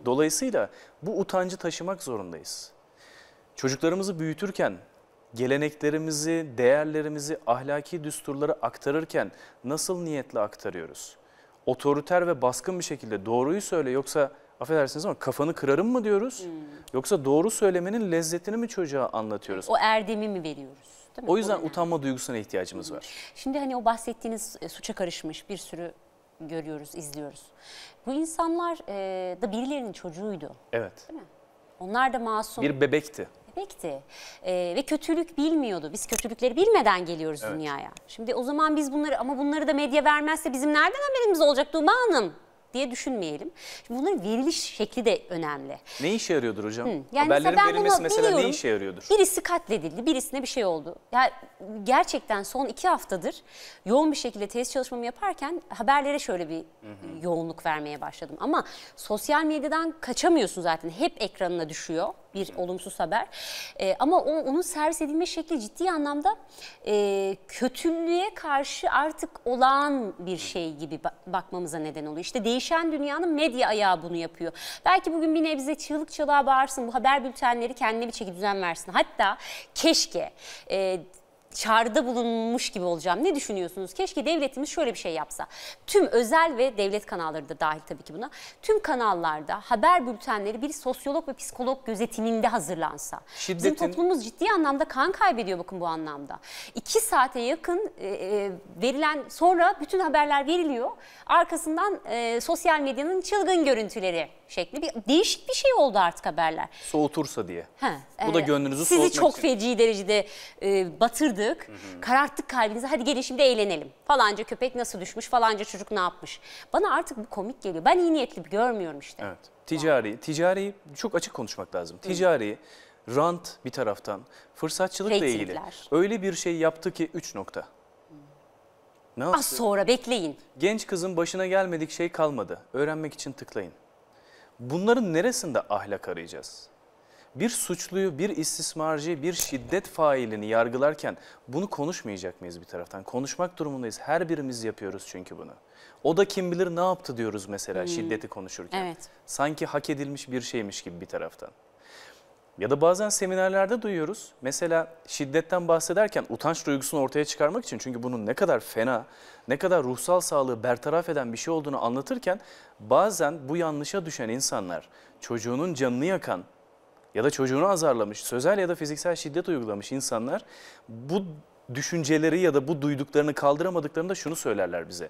Dolayısıyla bu utancı taşımak zorundayız. Çocuklarımızı büyütürken geleneklerimizi, değerlerimizi, ahlaki düsturları aktarırken nasıl niyetle aktarıyoruz? Otoriter ve baskın bir şekilde doğruyu söyle yoksa affedersiniz ama kafanı kırarım mı diyoruz? Hmm. Yoksa doğru söylemenin lezzetini mi çocuğa anlatıyoruz? O erdemi mi veriyoruz? Değil mi? O yüzden o utanma duygusuna ihtiyacımız var. Şimdi hani o bahsettiğiniz e, suça karışmış bir sürü görüyoruz, izliyoruz. Bu insanlar e, da birilerinin çocuğuydu. Evet. Değil mi? Onlar da masum. Bir bebekti. Bebekti ee, ve kötülük bilmiyordu. Biz kötülükleri bilmeden geliyoruz evet. dünyaya. Şimdi o zaman biz bunları ama bunları da medya vermezse bizim nereden haberimiz olacak Duma Hanım? diye düşünmeyelim. Şimdi bunların veriliş şekli de önemli. Ne işe yarıyordur hocam? Hı. Yani Haberlerin mesela verilmesi mesela biliyorum. ne işe yarıyordur? Birisi katledildi, birisine bir şey oldu. Yani gerçekten son iki haftadır yoğun bir şekilde tez çalışmamı yaparken haberlere şöyle bir hı hı. E, yoğunluk vermeye başladım. Ama sosyal medyadan kaçamıyorsun zaten. Hep ekranına düşüyor bir hı. olumsuz haber. Ee, ama o, onun servis edilme şekli ciddi anlamda e, kötülüğe karşı artık olağan bir şey gibi bakmamıza neden oluyor. İşte değiş değişen dünyanın medya ayağı bunu yapıyor. Belki bugün bir nebze çığlık çığlığa bağırsın bu haber bültenleri kendine bir çeki düzen versin. Hatta keşke e, çağrıda bulunmuş gibi olacağım. Ne düşünüyorsunuz? Keşke devletimiz şöyle bir şey yapsa. Tüm özel ve devlet kanalları da dahil tabii ki buna. Tüm kanallarda haber bültenleri bir sosyolog ve psikolog gözetiminde hazırlansa. Şiddetin... Bizim toplumumuz ciddi anlamda kan kaybediyor bakın bu anlamda. İki saate yakın e, e verilen sonra bütün haberler veriliyor. Arkasından e, sosyal medyanın çılgın görüntüleri şekli. Bir, değişik bir şey oldu artık haberler. Soğutursa diye. Ha, Bu e, da gönlünüzü sizi soğutmak Sizi çok için. feci derecede e, batırdık. Hı hı. Kararttık kalbinizi. Hadi gelin şimdi eğlenelim. Falanca köpek nasıl düşmüş, falanca çocuk ne yapmış. Bana artık bu komik geliyor. Ben iyi niyetli bir görmüyorum işte. Evet. Ticari, ticari çok açık konuşmak lazım. Ticari. Hı rant bir taraftan, fırsatçılıkla Ratingler. ilgili öyle bir şey yaptı ki 3 nokta. Ne Az sonra bekleyin. Genç kızın başına gelmedik şey kalmadı. Öğrenmek için tıklayın. Bunların neresinde ahlak arayacağız? Bir suçluyu, bir istismarcı, bir şiddet failini yargılarken bunu konuşmayacak mıyız bir taraftan? Konuşmak durumundayız. Her birimiz yapıyoruz çünkü bunu. O da kim bilir ne yaptı diyoruz mesela hmm. şiddeti konuşurken. Evet. Sanki hak edilmiş bir şeymiş gibi bir taraftan. Ya da bazen seminerlerde duyuyoruz. Mesela şiddetten bahsederken utanç duygusunu ortaya çıkarmak için çünkü bunun ne kadar fena ne kadar ruhsal sağlığı bertaraf eden bir şey olduğunu anlatırken bazen bu yanlışa düşen insanlar çocuğunun canını yakan ya da çocuğunu azarlamış, sözel ya da fiziksel şiddet uygulamış insanlar bu düşünceleri ya da bu duyduklarını kaldıramadıklarında şunu söylerler bize.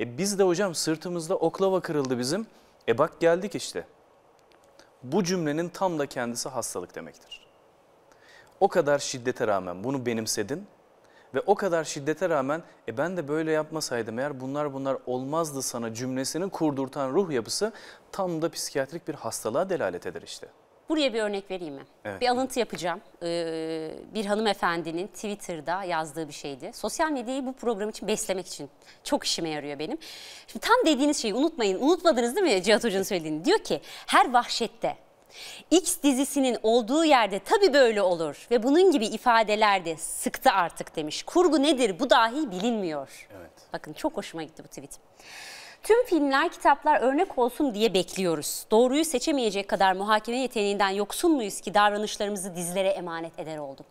E biz de hocam sırtımızda oklava kırıldı bizim. E bak geldik işte. Bu cümlenin tam da kendisi hastalık demektir. O kadar şiddete rağmen bunu benimsedin ve o kadar şiddete rağmen e ben de böyle yapmasaydım eğer bunlar bunlar olmazdı sana cümlesini kurdurtan ruh yapısı tam da psikiyatrik bir hastalığa delalet eder işte. Buraya bir örnek vereyim mi? Evet. Bir alıntı yapacağım. Ee, bir hanımefendinin Twitter'da yazdığı bir şeydi. Sosyal medyayı bu program için beslemek için çok işime yarıyor benim. Şimdi tam dediğiniz şeyi unutmayın. Unutmadınız değil mi Cihat Hoca'nın söylediğini? Diyor ki her vahşette X dizisinin olduğu yerde tabii böyle olur ve bunun gibi ifadeler de sıktı artık demiş. Kurgu nedir bu dahi bilinmiyor. Evet. Bakın çok hoşuma gitti bu tweet. Tüm filmler, kitaplar örnek olsun diye bekliyoruz. Doğruyu seçemeyecek kadar muhakeme yeteneğinden yoksun muyuz ki davranışlarımızı dizilere emanet eder olduk?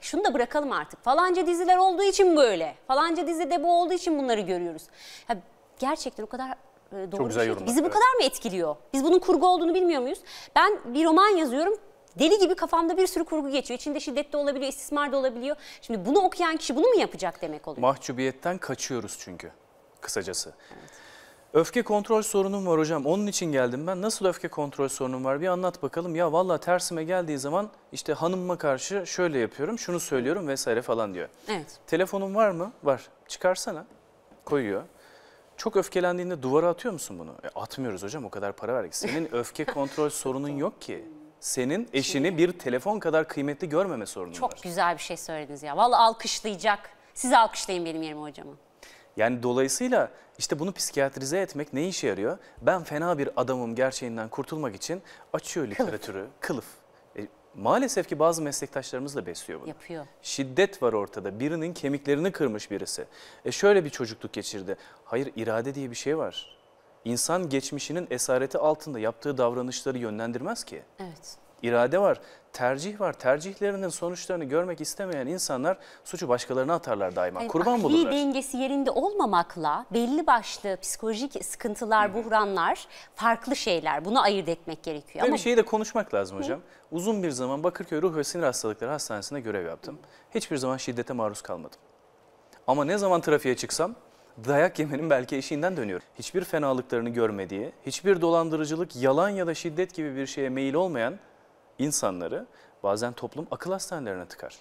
Şunu da bırakalım artık. Falanca diziler olduğu için böyle. Falanca dizide bu olduğu için bunları görüyoruz. Ya gerçekten o kadar ee, doğru Çok güzel şey. Bizi bu kadar mı etkiliyor? Biz bunun kurgu olduğunu bilmiyor muyuz? Ben bir roman yazıyorum. Deli gibi kafamda bir sürü kurgu geçiyor. İçinde şiddet de olabiliyor, istismar da olabiliyor. Şimdi bunu okuyan kişi bunu mu yapacak demek oluyor? Mahcubiyetten kaçıyoruz çünkü kısacası. Öfke kontrol sorunum var hocam. Onun için geldim ben. Nasıl öfke kontrol sorunum var bir anlat bakalım. Ya vallahi tersime geldiği zaman işte hanımıma karşı şöyle yapıyorum, şunu söylüyorum vesaire falan diyor. Evet. Telefonum var mı? Var. Çıkarsana. Koyuyor. Çok öfkelendiğinde duvara atıyor musun bunu? E, atmıyoruz hocam o kadar para verdik. Senin öfke kontrol sorunun yok ki. Senin eşini bir telefon kadar kıymetli görmeme sorunun var. Çok güzel bir şey söylediniz ya. Vallahi alkışlayacak. Siz alkışlayın benim yerime hocama. Yani dolayısıyla işte bunu psikiyatrize etmek ne işe yarıyor? Ben fena bir adamım gerçeğinden kurtulmak için açıyor literatürü, kılıf maalesef ki bazı meslektaşlarımız da besliyor bunu. Yapıyor. Şiddet var ortada. Birinin kemiklerini kırmış birisi. E şöyle bir çocukluk geçirdi. Hayır irade diye bir şey var. İnsan geçmişinin esareti altında yaptığı davranışları yönlendirmez ki. Evet. İrade var tercih var. Tercihlerinin sonuçlarını görmek istemeyen insanlar suçu başkalarına atarlar daima. Yani Kurban akli bulurlar. dengesi yerinde olmamakla belli başlı psikolojik sıkıntılar, Hı. buhranlar farklı şeyler. Bunu ayırt etmek gerekiyor. Ve Ama... bir şeyi de konuşmak lazım hocam. Hı. Uzun bir zaman Bakırköy Ruh ve Sinir Hastalıkları Hastanesi'nde görev yaptım. Hiçbir zaman şiddete maruz kalmadım. Ama ne zaman trafiğe çıksam dayak yemenin belki eşiğinden dönüyorum. Hiçbir fenalıklarını görmediği, hiçbir dolandırıcılık, yalan ya da şiddet gibi bir şeye meyil olmayan insanları bazen toplum akıl hastanelerine tıkar.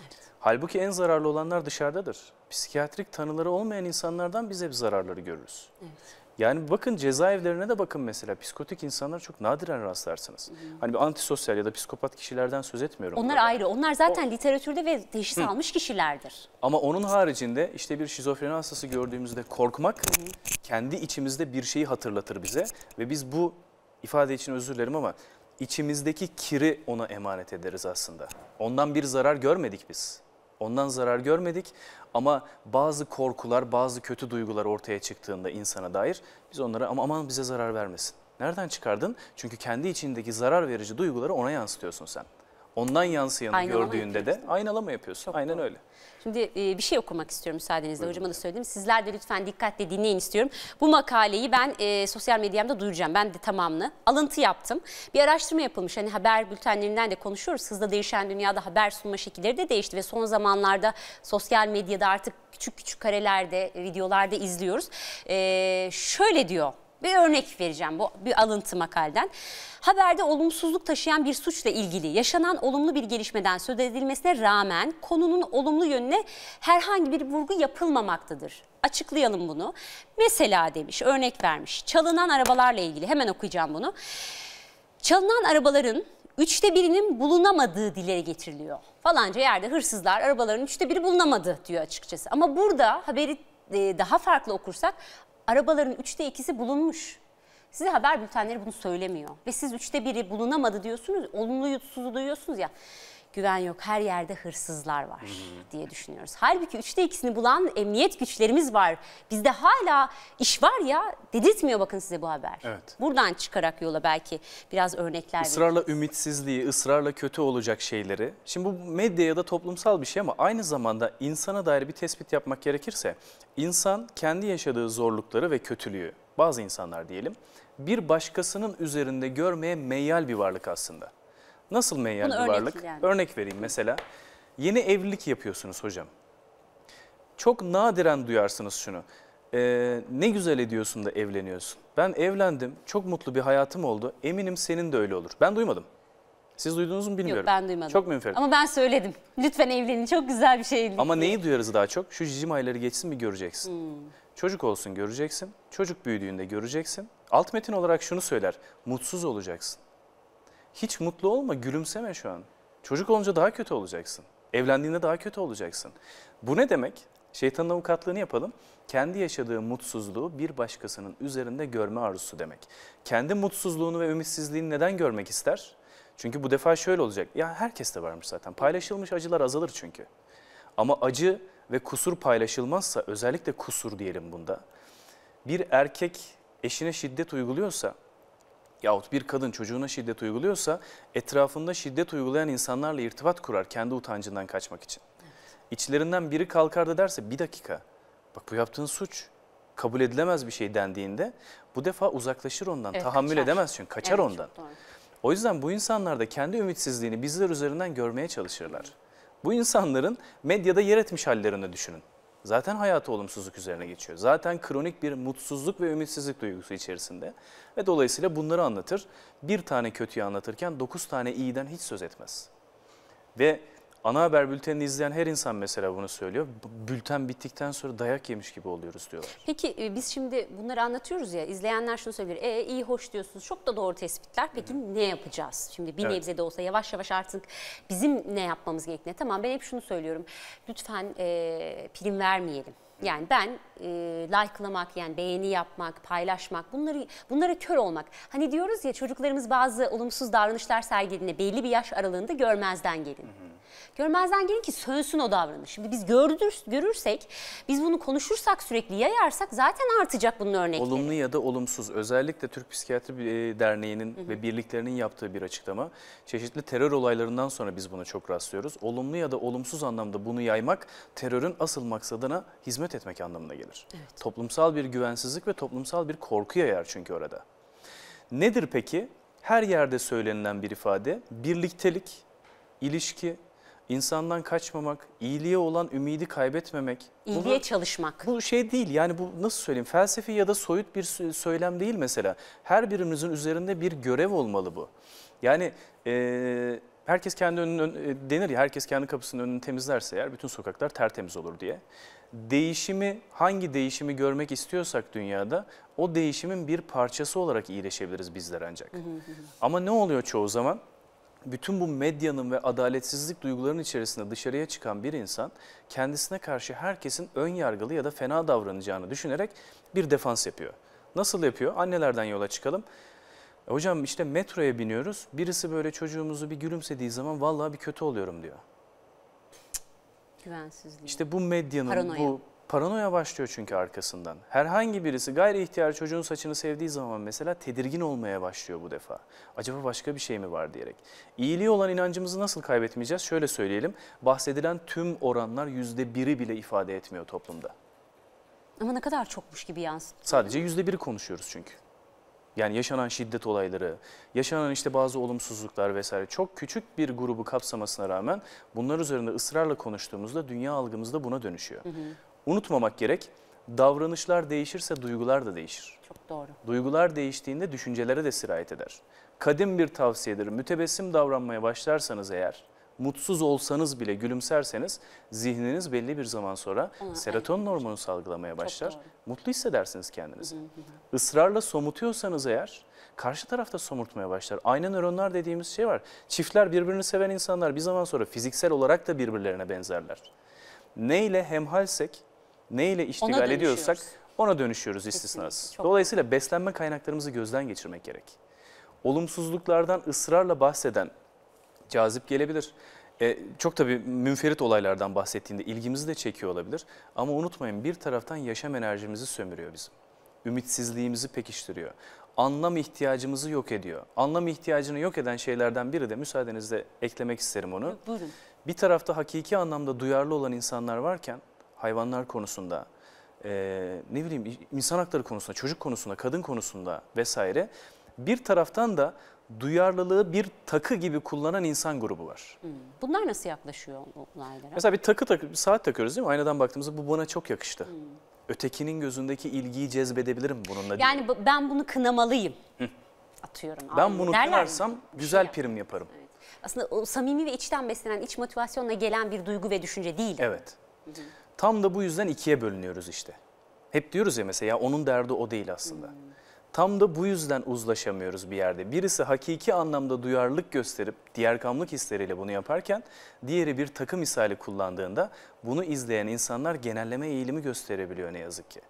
Evet. Halbuki en zararlı olanlar dışarıdadır. Psikiyatrik tanıları olmayan insanlardan biz hep zararları görürüz. Evet. Yani bakın cezaevlerine de bakın mesela psikotik insanlar çok nadiren rastlarsınız. Hı. Hani bir antisosyal ya da psikopat kişilerden söz etmiyorum. Onlar burada. ayrı. Onlar zaten o... literatürde ve teşhis Hı. almış kişilerdir. Ama onun haricinde işte bir şizofreni hastası gördüğümüzde korkmak Hı. kendi içimizde bir şeyi hatırlatır bize ve biz bu ifade için özür dilerim ama içimizdeki kiri ona emanet ederiz aslında. Ondan bir zarar görmedik biz. Ondan zarar görmedik ama bazı korkular, bazı kötü duygular ortaya çıktığında insana dair biz onlara ama aman bize zarar vermesin. Nereden çıkardın? Çünkü kendi içindeki zarar verici duyguları ona yansıtıyorsun sen ondan yansıyanı Aynalama gördüğünde de aynalama yapıyorsun. Çok Aynen doğru. öyle. Şimdi e, bir şey okumak istiyorum müsaadenizle Buyurun. hocama da söyledim. Sizler de lütfen dikkatle dinleyin istiyorum. Bu makaleyi ben e, sosyal medyamda duyuracağım. Ben de tamamını alıntı yaptım. Bir araştırma yapılmış. Hani haber bültenlerinden de konuşuyoruz. Hızla değişen dünyada haber sunma şekilleri de değişti ve son zamanlarda sosyal medyada artık küçük küçük karelerde, e, videolarda izliyoruz. E, şöyle diyor bir örnek vereceğim bu bir alıntı makalden. Haberde olumsuzluk taşıyan bir suçla ilgili yaşanan olumlu bir gelişmeden söz edilmesine rağmen konunun olumlu yönüne herhangi bir vurgu yapılmamaktadır. Açıklayalım bunu. Mesela demiş, örnek vermiş. Çalınan arabalarla ilgili hemen okuyacağım bunu. Çalınan arabaların üçte birinin bulunamadığı dile getiriliyor. Falanca yerde hırsızlar arabaların üçte biri bulunamadı diyor açıkçası. Ama burada haberi e, daha farklı okursak arabaların üçte ikisi bulunmuş. Size haber bültenleri bunu söylemiyor. Ve siz üçte biri bulunamadı diyorsunuz, olumlu yutsuz duyuyorsunuz ya güven yok. Her yerde hırsızlar var diye düşünüyoruz. Halbuki üçte ikisini bulan emniyet güçlerimiz var. Bizde hala iş var ya dedirtmiyor bakın size bu haber. Evet. Buradan çıkarak yola belki biraz örnekler Israrla veririz. ümitsizliği, ısrarla kötü olacak şeyleri. Şimdi bu medya ya da toplumsal bir şey ama aynı zamanda insana dair bir tespit yapmak gerekirse insan kendi yaşadığı zorlukları ve kötülüğü bazı insanlar diyelim bir başkasının üzerinde görmeye meyal bir varlık aslında. Nasıl meyyal duvarlık örnek Yani. Örnek vereyim mesela. Yeni evlilik yapıyorsunuz hocam. Çok nadiren duyarsınız şunu. Ee, ne güzel ediyorsun da evleniyorsun. Ben evlendim, çok mutlu bir hayatım oldu. Eminim senin de öyle olur. Ben duymadım. Siz duydunuz mu bilmiyorum. Yok ben duymadım. Çok münferit. Ama ben söyledim. Lütfen evlenin çok güzel bir şey. Ama neyi duyarız daha çok? Şu cicim ayları geçsin bir göreceksin. Hmm. Çocuk olsun göreceksin. Çocuk büyüdüğünde göreceksin. Alt metin olarak şunu söyler. Mutsuz olacaksın. Hiç mutlu olma, gülümseme şu an. Çocuk olunca daha kötü olacaksın. Evlendiğinde daha kötü olacaksın. Bu ne demek? Şeytanın avukatlığını yapalım. Kendi yaşadığı mutsuzluğu bir başkasının üzerinde görme arzusu demek. Kendi mutsuzluğunu ve ümitsizliğini neden görmek ister? Çünkü bu defa şöyle olacak. Ya herkes de varmış zaten. Paylaşılmış acılar azalır çünkü. Ama acı ve kusur paylaşılmazsa özellikle kusur diyelim bunda. Bir erkek eşine şiddet uyguluyorsa yahut bir kadın çocuğuna şiddet uyguluyorsa etrafında şiddet uygulayan insanlarla irtibat kurar kendi utancından kaçmak için. Evet. İçlerinden biri kalkar da derse bir dakika bak bu yaptığın suç kabul edilemez bir şey dendiğinde bu defa uzaklaşır ondan evet, tahammül kaçar. edemez çünkü kaçar evet, ondan. O yüzden bu insanlar da kendi ümitsizliğini bizler üzerinden görmeye çalışırlar. Bu insanların medyada yer etmiş hallerini düşünün. Zaten hayatı olumsuzluk üzerine geçiyor. Zaten kronik bir mutsuzluk ve ümitsizlik duygusu içerisinde. Ve dolayısıyla bunları anlatır. Bir tane kötüyü anlatırken dokuz tane iyiden hiç söz etmez. Ve Ana haber bültenini izleyen her insan mesela bunu söylüyor. Bülten bittikten sonra dayak yemiş gibi oluyoruz diyorlar. Peki e, biz şimdi bunları anlatıyoruz ya izleyenler şunu söylüyor. E iyi hoş diyorsunuz çok da doğru tespitler. Peki Hı. ne yapacağız? Şimdi bir evet. nebze de olsa yavaş yavaş artık bizim ne yapmamız gerektiğine. Tamam ben hep şunu söylüyorum. Lütfen e, prim vermeyelim. Yani ben e, like'lamak yani beğeni yapmak, paylaşmak bunları bunlara kör olmak. Hani diyoruz ya çocuklarımız bazı olumsuz davranışlar sergilediğinde belli bir yaş aralığında görmezden gelin. Hı hı. Görmezden gelin ki sönsün o davranış. Şimdi biz görür, görürsek, biz bunu konuşursak sürekli yayarsak zaten artacak bunun örnekleri. Olumlu ya da olumsuz. Özellikle Türk Psikiyatri e, Derneği'nin ve birliklerinin yaptığı bir açıklama. Çeşitli terör olaylarından sonra biz buna çok rastlıyoruz. Olumlu ya da olumsuz anlamda bunu yaymak terörün asıl maksadına hizmet etmek anlamına gelir. Evet. Toplumsal bir güvensizlik ve toplumsal bir korku yayar çünkü orada. Nedir peki? Her yerde söylenilen bir ifade birliktelik, ilişki, insandan kaçmamak, iyiliğe olan ümidi kaybetmemek. İyiliğe Bunu, çalışmak. Bu şey değil yani bu nasıl söyleyeyim felsefi ya da soyut bir söylem değil mesela. Her birimizin üzerinde bir görev olmalı bu. Yani e, herkes kendi önünün denir ya herkes kendi kapısının önünü temizlerse eğer bütün sokaklar tertemiz olur diye. Değişimi hangi değişimi görmek istiyorsak dünyada o değişimin bir parçası olarak iyileşebiliriz bizler ancak. Ama ne oluyor çoğu zaman? bütün bu medyanın ve adaletsizlik duygularının içerisinde dışarıya çıkan bir insan kendisine karşı herkesin ön yargılı ya da fena davranacağını düşünerek bir defans yapıyor. Nasıl yapıyor? Annelerden yola çıkalım. E hocam işte metroya biniyoruz. Birisi böyle çocuğumuzu bir gülümsediği zaman vallahi bir kötü oluyorum diyor. Güvensizlik. İşte bu medyanın, Paranoya. bu Paranoya başlıyor çünkü arkasından. Herhangi birisi gayri ihtiyar çocuğun saçını sevdiği zaman mesela tedirgin olmaya başlıyor bu defa. Acaba başka bir şey mi var diyerek. İyiliği olan inancımızı nasıl kaybetmeyeceğiz? Şöyle söyleyelim. Bahsedilen tüm oranlar yüzde biri bile ifade etmiyor toplumda. Ama ne kadar çokmuş gibi yansıtıyor. Sadece yüzde biri konuşuyoruz çünkü. Yani yaşanan şiddet olayları, yaşanan işte bazı olumsuzluklar vesaire çok küçük bir grubu kapsamasına rağmen bunlar üzerinde ısrarla konuştuğumuzda dünya algımızda buna dönüşüyor. Hı hı unutmamak gerek. Davranışlar değişirse duygular da değişir. Çok doğru. Duygular değiştiğinde düşüncelere de sirayet eder. Kadim bir tavsiyedir. Mütebessim davranmaya başlarsanız eğer, mutsuz olsanız bile gülümserseniz zihniniz belli bir zaman sonra Aa, serotonin evet. hormonu salgılamaya başlar. Mutlu hissedersiniz kendinizi. Hı hı Israrla somutuyorsanız eğer karşı tarafta somurtmaya başlar. Aynı nöronlar dediğimiz şey var. Çiftler birbirini seven insanlar bir zaman sonra fiziksel olarak da birbirlerine benzerler. Neyle hemhalsek Neyle ile iştigal ediyorsak ona dönüşüyoruz istisnasız. Dolayısıyla beslenme kaynaklarımızı gözden geçirmek gerek. Olumsuzluklardan ısrarla bahseden cazip gelebilir. E, çok tabii münferit olaylardan bahsettiğinde ilgimizi de çekiyor olabilir. Ama unutmayın bir taraftan yaşam enerjimizi sömürüyor bizim. Ümitsizliğimizi pekiştiriyor. Anlam ihtiyacımızı yok ediyor. Anlam ihtiyacını yok eden şeylerden biri de müsaadenizle eklemek isterim onu. Buyurun. Bir tarafta hakiki anlamda duyarlı olan insanlar varken hayvanlar konusunda, e, ne bileyim insan hakları konusunda, çocuk konusunda, kadın konusunda vesaire bir taraftan da duyarlılığı bir takı gibi kullanan insan grubu var. Hmm. Bunlar nasıl yaklaşıyor olaylara? Mesela bir takı takı, bir saat takıyoruz değil mi? Aynadan baktığımızda bu bana çok yakıştı. Hmm. Ötekinin gözündeki ilgiyi cezbedebilirim bununla. Yani diye. ben bunu kınamalıyım. Hı. Atıyorum. Ben bunu kınarsam güzel şey prim yaparım. Evet. Aslında o samimi ve içten beslenen, iç motivasyonla gelen bir duygu ve düşünce değil. Evet. Hı hı. Tam da bu yüzden ikiye bölünüyoruz işte. Hep diyoruz ya mesela ya onun derdi o değil aslında. Hmm. Tam da bu yüzden uzlaşamıyoruz bir yerde. Birisi hakiki anlamda duyarlılık gösterip diğer kamlık hisleriyle bunu yaparken diğeri bir takım misali kullandığında bunu izleyen insanlar genelleme eğilimi gösterebiliyor ne yazık ki.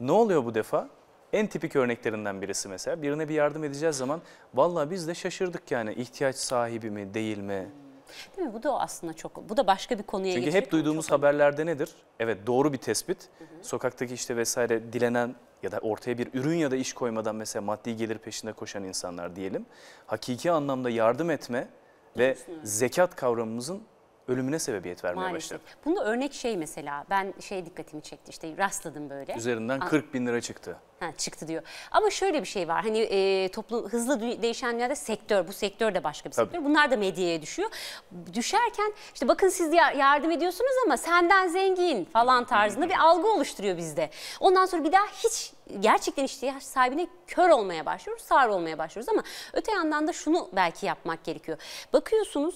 Ne oluyor bu defa? En tipik örneklerinden birisi mesela birine bir yardım edeceğiz zaman vallahi biz de şaşırdık yani ihtiyaç sahibi mi değil mi? Değil mi? Bu da aslında çok, bu da başka bir konuya Çünkü hep duyduğumuz haberlerde önemli. nedir? Evet doğru bir tespit. Hı hı. Sokaktaki işte vesaire dilenen ya da ortaya bir ürün ya da iş koymadan mesela maddi gelir peşinde koşan insanlar diyelim. Hakiki anlamda yardım etme ve zekat kavramımızın ölümüne sebebiyet vermeye Maalesef. başladı. Bunda örnek şey mesela ben şey dikkatimi çekti işte rastladım böyle. Üzerinden 40 bin lira çıktı. Ha, çıktı diyor. Ama şöyle bir şey var hani e, toplum hızlı değişen dünyada sektör bu sektör de başka bir Tabii. sektör. Bunlar da medyaya düşüyor. Düşerken işte bakın siz yardım ediyorsunuz ama senden zengin falan tarzında bir algı oluşturuyor bizde. Ondan sonra bir daha hiç gerçekten ihtiyaç sahibine kör olmaya başlıyoruz, sağır olmaya başlıyoruz ama öte yandan da şunu belki yapmak gerekiyor. Bakıyorsunuz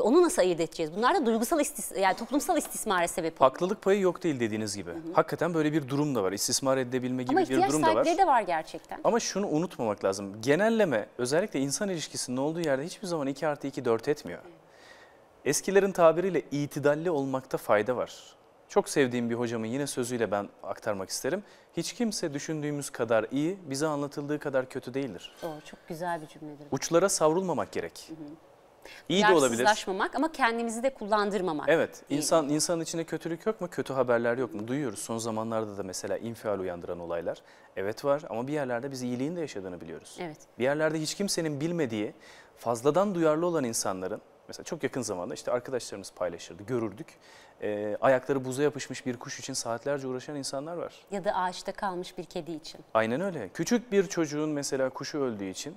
onu nasıl ayırt edeceğiz? Bunlar da duygusal istis yani toplumsal istismara sebep oluyor. Haklılık payı yok değil dediğiniz gibi. Hı hı. Hakikaten böyle bir durum da var. İstismar edilebilme gibi bir durum da var. Ama ihtiyaç sahipleri de var gerçekten. Ama şunu unutmamak lazım. Genelleme özellikle insan ilişkisinin olduğu yerde hiçbir zaman 2 artı 2 4 etmiyor. Eskilerin tabiriyle itidalli olmakta fayda var. Çok sevdiğim bir hocamın yine sözüyle ben aktarmak isterim. Hiç kimse düşündüğümüz kadar iyi, bize anlatıldığı kadar kötü değildir. Doğru, çok güzel bir cümledir. Uçlara savrulmamak gerek. Hı hı. İyi de olabilir. ama kendimizi de kullandırmamak. Evet, insan insanın içinde kötülük yok mu? Kötü haberler yok mu? Duyuyoruz son zamanlarda da mesela infial uyandıran olaylar. Evet var ama bir yerlerde biz iyiliğin de yaşadığını biliyoruz. Evet. Bir yerlerde hiç kimsenin bilmediği, fazladan duyarlı olan insanların Mesela çok yakın zamanda işte arkadaşlarımız paylaşırdı, görürdük e, ayakları buza yapışmış bir kuş için saatlerce uğraşan insanlar var. Ya da ağaçta kalmış bir kedi için. Aynen öyle. Küçük bir çocuğun mesela kuşu öldüğü için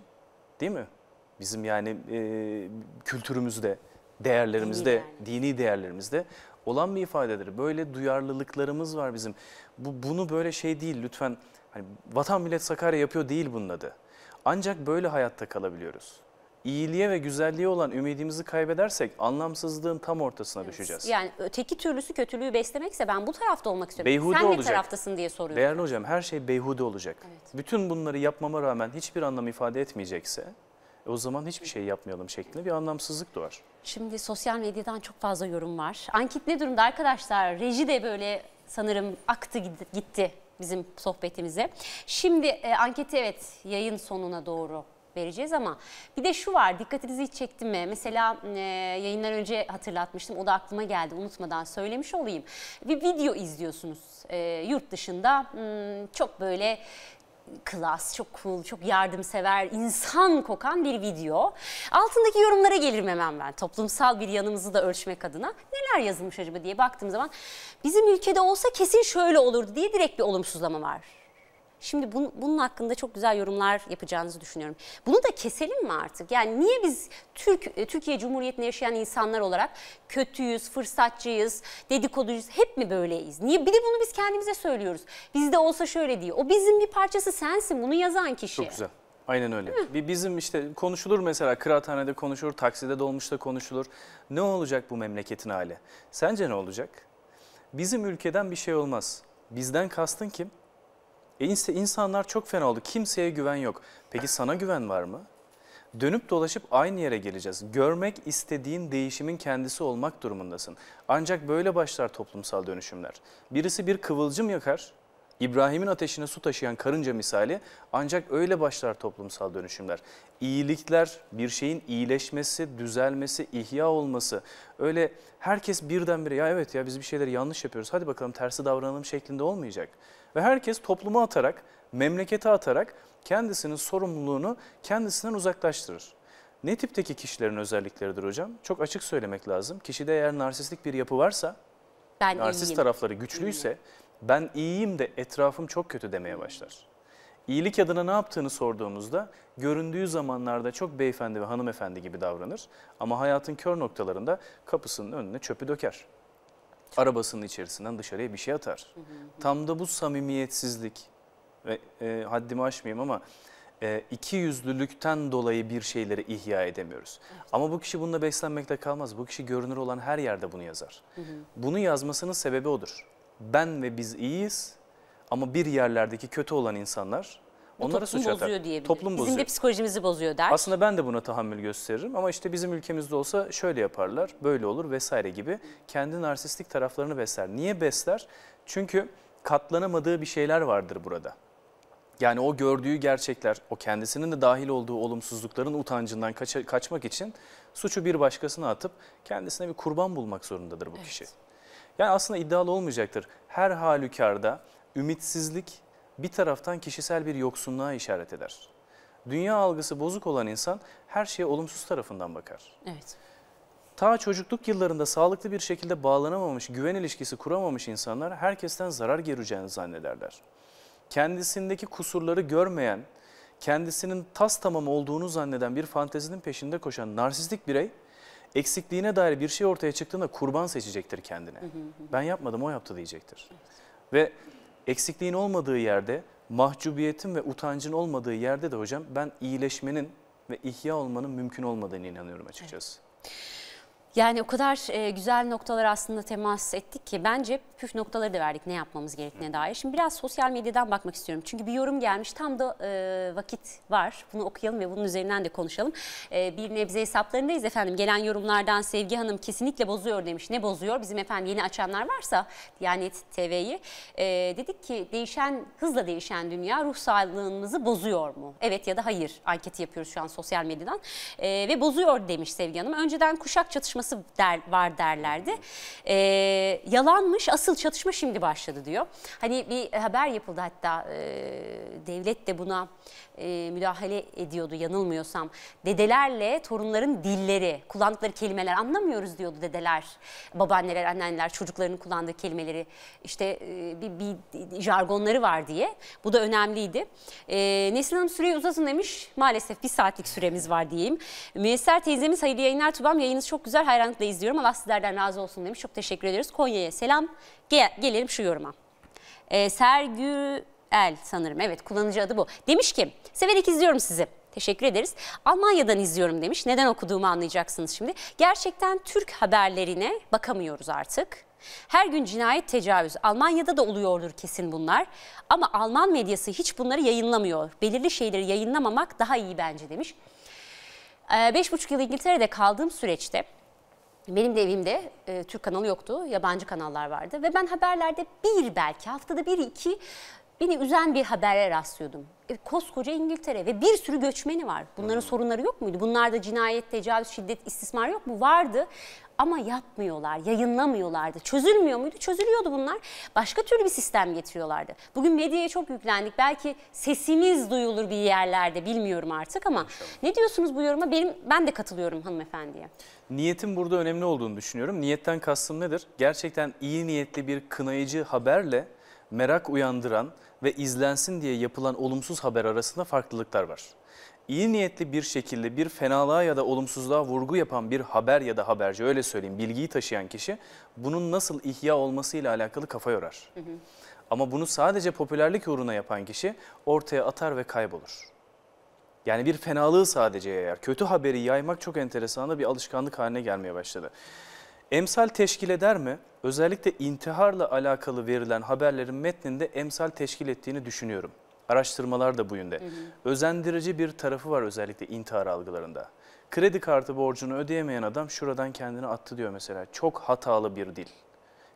değil mi? Bizim yani e, kültürümüzde, değerlerimizde, dini, yani. dini değerlerimizde olan bir ifadedir. Böyle duyarlılıklarımız var bizim. Bu bunu böyle şey değil lütfen hani vatan millet Sakarya yapıyor değil bunun adı. Ancak böyle hayatta kalabiliyoruz iyiliğe ve güzelliğe olan ümidimizi kaybedersek anlamsızlığın tam ortasına evet. düşeceğiz. Yani öteki türlüsü kötülüğü beslemekse ben bu tarafta olmak istiyorum. Beyhude Sen olacak. ne taraftasın diye soruyorum. Değerli hocam her şey beyhude olacak. Evet. Bütün bunları yapmama rağmen hiçbir anlam ifade etmeyecekse e, o zaman hiçbir şey yapmayalım şeklinde bir anlamsızlık doğar. Şimdi sosyal medyadan çok fazla yorum var. Anket ne durumda arkadaşlar? Reji de böyle sanırım aktı gitti bizim sohbetimize. Şimdi e, anketi evet yayın sonuna doğru vereceğiz ama bir de şu var dikkatinizi hiç çekti mi? Mesela e, yayından önce hatırlatmıştım o da aklıma geldi unutmadan söylemiş olayım. Bir video izliyorsunuz e, yurt dışında hmm, çok böyle klas, çok cool, çok yardımsever, insan kokan bir video. Altındaki yorumlara gelirim hemen ben toplumsal bir yanımızı da ölçmek adına. Neler yazılmış acaba diye baktığım zaman bizim ülkede olsa kesin şöyle olurdu diye direkt bir olumsuzlama var. Şimdi bun, bunun hakkında çok güzel yorumlar yapacağınızı düşünüyorum. Bunu da keselim mi artık? Yani niye biz Türk e, Türkiye Cumhuriyeti'nde yaşayan insanlar olarak kötüyüz, fırsatçıyız, dedikoduyuz hep mi böyleyiz? Niye? Bir de bunu biz kendimize söylüyoruz. Bizde olsa şöyle diyor. O bizim bir parçası sensin bunu yazan kişi. Çok güzel. Aynen öyle. Bir bizim işte konuşulur mesela kıraathanede konuşulur, takside dolmuşta konuşulur. Ne olacak bu memleketin hali? Sence ne olacak? Bizim ülkeden bir şey olmaz. Bizden kastın kim? E insanlar çok fena oldu. Kimseye güven yok. Peki sana güven var mı? Dönüp dolaşıp aynı yere geleceğiz. Görmek istediğin değişimin kendisi olmak durumundasın. Ancak böyle başlar toplumsal dönüşümler. Birisi bir kıvılcım yakar, İbrahim'in ateşine su taşıyan karınca misali ancak öyle başlar toplumsal dönüşümler. İyilikler, bir şeyin iyileşmesi, düzelmesi, ihya olması öyle herkes birdenbire ya evet ya biz bir şeyleri yanlış yapıyoruz hadi bakalım tersi davranalım şeklinde olmayacak. Ve herkes topluma atarak, memlekete atarak kendisinin sorumluluğunu kendisinden uzaklaştırır. Ne tipteki kişilerin özellikleridir hocam? Çok açık söylemek lazım. Kişide eğer narsistik bir yapı varsa, ben narsist iyiyim. tarafları güçlüyse iyiyim. ben iyiyim de etrafım çok kötü demeye başlar. İyilik adına ne yaptığını sorduğumuzda göründüğü zamanlarda çok beyefendi ve hanımefendi gibi davranır ama hayatın kör noktalarında kapısının önüne çöpü döker arabasının içerisinden dışarıya bir şey atar. Hı hı. Tam da bu samimiyetsizlik ve e, haddimi aşmayayım ama e, iki yüzlülükten dolayı bir şeyleri ihya edemiyoruz. Evet. Ama bu kişi bununla beslenmekte kalmaz. Bu kişi görünür olan her yerde bunu yazar. Hı hı. Bunu yazmasının sebebi odur. Ben ve biz iyiyiz ama bir yerlerdeki kötü olan insanlar bu toplum bozuyor atar. Toplum bozuyor. Bizim de psikolojimizi bozuyor der. Aslında ben de buna tahammül gösteririm ama işte bizim ülkemizde olsa şöyle yaparlar, böyle olur vesaire gibi kendi narsistik taraflarını besler. Niye besler? Çünkü katlanamadığı bir şeyler vardır burada. Yani o gördüğü gerçekler, o kendisinin de dahil olduğu olumsuzlukların utancından kaça, kaçmak için suçu bir başkasına atıp kendisine bir kurban bulmak zorundadır bu evet. kişi. Yani aslında iddialı olmayacaktır. Her halükarda ümitsizlik bir taraftan kişisel bir yoksunluğa işaret eder. Dünya algısı bozuk olan insan her şeye olumsuz tarafından bakar. Evet. Ta çocukluk yıllarında sağlıklı bir şekilde bağlanamamış, güven ilişkisi kuramamış insanlar herkesten zarar göreceğini zannederler. Kendisindeki kusurları görmeyen, kendisinin tas tamam olduğunu zanneden bir fantezinin peşinde koşan narsistik birey eksikliğine dair bir şey ortaya çıktığında kurban seçecektir kendine. Ben yapmadım o yaptı diyecektir. Ve Eksikliğin olmadığı yerde, mahcubiyetin ve utancın olmadığı yerde de hocam ben iyileşmenin ve ihya olmanın mümkün olmadığını inanıyorum açıkçası. Evet. Yani o kadar e, güzel noktalar aslında temas ettik ki bence püf noktaları da verdik ne yapmamız gerektiğine dair. Şimdi biraz sosyal medyadan bakmak istiyorum. Çünkü bir yorum gelmiş tam da e, vakit var. Bunu okuyalım ve bunun üzerinden de konuşalım. E, bir nebze hesaplarındayız efendim. Gelen yorumlardan Sevgi Hanım kesinlikle bozuyor demiş. Ne bozuyor? Bizim efendim yeni açanlar varsa Diyanet TV'yi. E, dedik ki değişen hızla değişen dünya ruh sağlığımızı bozuyor mu? Evet ya da hayır anketi yapıyoruz şu an sosyal medyadan. E, ve bozuyor demiş Sevgi Hanım. Önceden kuşak çatışması çatışması der, var derlerdi. E, yalanmış asıl çatışma şimdi başladı diyor. Hani bir haber yapıldı hatta e, devlet de buna e, müdahale ediyordu yanılmıyorsam. Dedelerle torunların dilleri, kullandıkları kelimeler anlamıyoruz diyordu dedeler. Babaanneler, anneanneler çocuklarının kullandığı kelimeleri işte e, bir, bir jargonları var diye. Bu da önemliydi. E, Nesin Hanım süreyi uzatın demiş. Maalesef bir saatlik süremiz var diyeyim. Müyesser teyzemiz hayırlı yayınlar Tubam. Yayınız çok güzel hayranlıkla izliyorum. Allah sizlerden razı olsun demiş. Çok teşekkür ederiz. Konya'ya selam. Gel, gelelim şu yoruma. Ee, Sergü sanırım. Evet kullanıcı adı bu. Demiş ki severek izliyorum sizi. Teşekkür ederiz. Almanya'dan izliyorum demiş. Neden okuduğumu anlayacaksınız şimdi. Gerçekten Türk haberlerine bakamıyoruz artık. Her gün cinayet tecavüz Almanya'da da oluyordur kesin bunlar. Ama Alman medyası hiç bunları yayınlamıyor. Belirli şeyleri yayınlamamak daha iyi bence demiş. 5,5 ee, yıl İngiltere'de kaldığım süreçte benim de evimde e, Türk kanalı yoktu, yabancı kanallar vardı ve ben haberlerde bir belki haftada bir iki beni üzen bir habere rastlıyordum. E, koskoca İngiltere ve bir sürü göçmeni var. Bunların hmm. sorunları yok muydu? Bunlarda cinayet, tecavüz, şiddet, istismar yok mu? Vardı ama yapmıyorlar, yayınlamıyorlardı. Çözülmüyor muydu? Çözülüyordu bunlar. Başka türlü bir sistem getiriyorlardı. Bugün medyaya çok yüklendik. Belki sesimiz duyulur bir yerlerde bilmiyorum artık ama İnşallah. ne diyorsunuz bu yoruma? Benim ben de katılıyorum hanımefendiye niyetin burada önemli olduğunu düşünüyorum. Niyetten kastım nedir? Gerçekten iyi niyetli bir kınayıcı haberle merak uyandıran ve izlensin diye yapılan olumsuz haber arasında farklılıklar var. İyi niyetli bir şekilde bir fenalığa ya da olumsuzluğa vurgu yapan bir haber ya da haberci öyle söyleyeyim bilgiyi taşıyan kişi bunun nasıl ihya olmasıyla alakalı kafa yorar. Hı hı. Ama bunu sadece popülerlik uğruna yapan kişi ortaya atar ve kaybolur. Yani bir fenalığı sadece yayar. Kötü haberi yaymak çok enteresan da bir alışkanlık haline gelmeye başladı. Emsal teşkil eder mi? Özellikle intiharla alakalı verilen haberlerin metninde emsal teşkil ettiğini düşünüyorum. Araştırmalar da bu yönde. Hı hı. Özendirici bir tarafı var özellikle intihar algılarında. Kredi kartı borcunu ödeyemeyen adam şuradan kendini attı diyor mesela. Çok hatalı bir dil.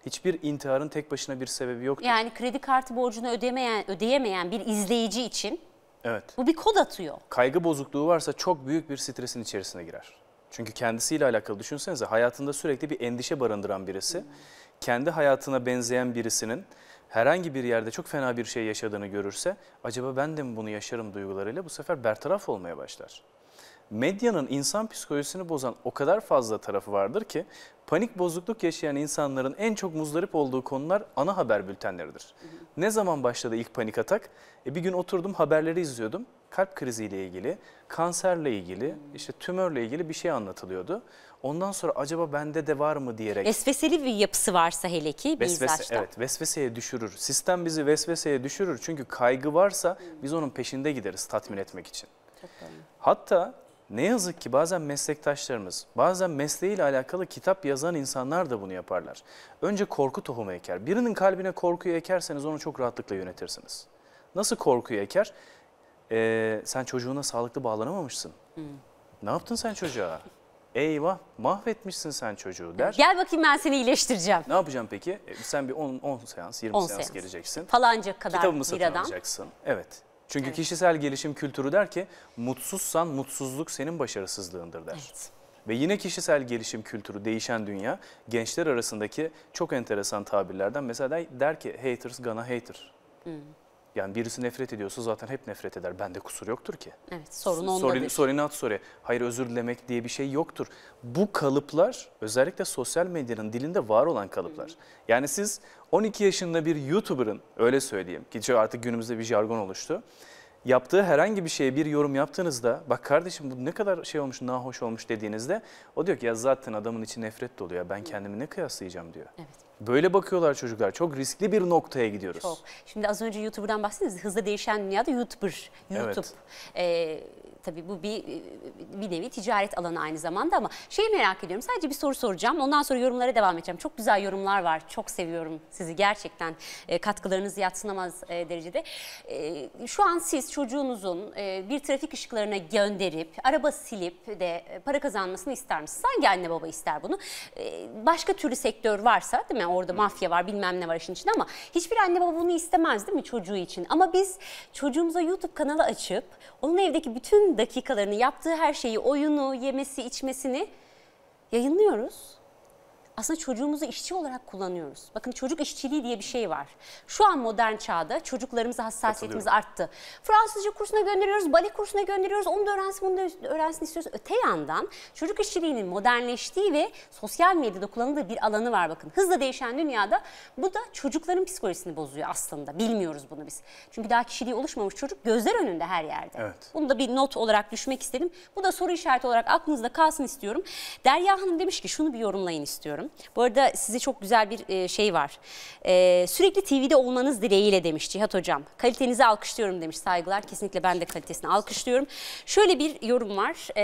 Hiçbir intiharın tek başına bir sebebi yok. Yani kredi kartı borcunu ödemeyen, ödeyemeyen bir izleyici için Evet. Bu bir kod atıyor. Kaygı bozukluğu varsa çok büyük bir stresin içerisine girer. Çünkü kendisiyle alakalı düşünsenize hayatında sürekli bir endişe barındıran birisi, kendi hayatına benzeyen birisinin herhangi bir yerde çok fena bir şey yaşadığını görürse acaba ben de mi bunu yaşarım duygularıyla bu sefer bertaraf olmaya başlar. Medyanın insan psikolojisini bozan o kadar fazla tarafı vardır ki panik bozukluk yaşayan insanların en çok muzdarip olduğu konular ana haber bültenleridir. Ne zaman başladı ilk panik atak? E bir gün oturdum haberleri izliyordum. Kalp kriziyle ilgili, kanserle ilgili, işte tümörle ilgili bir şey anlatılıyordu. Ondan sonra acaba bende de var mı diyerek. Vesveseli bir yapısı varsa hele ki bir vesvese, Evet vesveseye düşürür. Sistem bizi vesveseye düşürür. Çünkü kaygı varsa biz onun peşinde gideriz tatmin etmek için. Hatta ne yazık ki bazen meslektaşlarımız, bazen mesleğiyle alakalı kitap yazan insanlar da bunu yaparlar. Önce korku tohumu eker. Birinin kalbine korkuyu ekerseniz onu çok rahatlıkla yönetirsiniz. Nasıl korkuyu eker? Ee, sen çocuğuna sağlıklı bağlanamamışsın. Hmm. Ne yaptın sen çocuğa? Eyvah mahvetmişsin sen çocuğu der. Gel bakayım ben seni iyileştireceğim. Ne yapacağım peki? E, sen bir 10, seans, 20 seans, seans geleceksin. Falanca kadar Kitabımı satın bir adam. alacaksın. Evet. Çünkü evet. kişisel gelişim kültürü der ki mutsuzsan mutsuzluk senin başarısızlığındır der. Evet. Ve yine kişisel gelişim kültürü değişen dünya gençler arasındaki çok enteresan tabirlerden mesela der ki haters gonna hater. Hmm. Yani birisi nefret ediyorsa zaten hep nefret eder. Bende kusur yoktur ki. Evet sorun onda Sorin, bir. Sorinat sore. Hayır özür dilemek diye bir şey yoktur. Bu kalıplar özellikle sosyal medyanın dilinde var olan kalıplar. Yani siz 12 yaşında bir YouTuber'ın öyle söyleyeyim ki artık günümüzde bir jargon oluştu. Yaptığı herhangi bir şeye bir yorum yaptığınızda bak kardeşim bu ne kadar şey olmuş nahoş olmuş dediğinizde o diyor ki ya zaten adamın içi nefret doluyor ben kendimi ne kıyaslayacağım diyor. Evet. Böyle bakıyorlar çocuklar. Çok riskli bir noktaya gidiyoruz. Çok. Şimdi az önce YouTuber'dan bahsettiniz. Hızla değişen dünyada YouTuber, YouTube. Evet. Ee, tabii bu bir bir nevi ticaret alanı aynı zamanda ama şeyi merak ediyorum. Sadece bir soru soracağım. Ondan sonra yorumlara devam edeceğim. Çok güzel yorumlar var. Çok seviyorum sizi gerçekten. E, katkılarınız yatsınamaz e, derecede. E, şu an siz çocuğunuzun e, bir trafik ışıklarına gönderip araba silip de e, para kazanmasını ister misiniz? Hangi anne baba ister bunu? E, başka türlü sektör varsa değil mi? Orada mafya var bilmem ne var işin içinde ama hiçbir anne baba bunu istemez değil mi çocuğu için? Ama biz çocuğumuza YouTube kanalı açıp onun evdeki bütün dakikalarını, yaptığı her şeyi, oyunu, yemesi, içmesini yayınlıyoruz aslında çocuğumuzu işçi olarak kullanıyoruz. Bakın çocuk işçiliği diye bir şey var. Şu an modern çağda çocuklarımıza hassasiyetimiz arttı. Fransızca kursuna gönderiyoruz, bale kursuna gönderiyoruz. Onu da öğrensin, bunu da öğrensin istiyoruz. Öte yandan çocuk işçiliğinin modernleştiği ve sosyal medyada kullanıldığı bir alanı var bakın. Hızla değişen dünyada bu da çocukların psikolojisini bozuyor aslında. Bilmiyoruz bunu biz. Çünkü daha kişiliği oluşmamış çocuk gözler önünde her yerde. Evet. Bunu da bir not olarak düşmek istedim. Bu da soru işareti olarak aklınızda kalsın istiyorum. Derya Hanım demiş ki şunu bir yorumlayın istiyorum. Hanım. Bu arada size çok güzel bir e, şey var. E, sürekli TV'de olmanız dileğiyle demiş Cihat Hocam. Kalitenizi alkışlıyorum demiş saygılar. Kesinlikle ben de kalitesini alkışlıyorum. Şöyle bir yorum var e,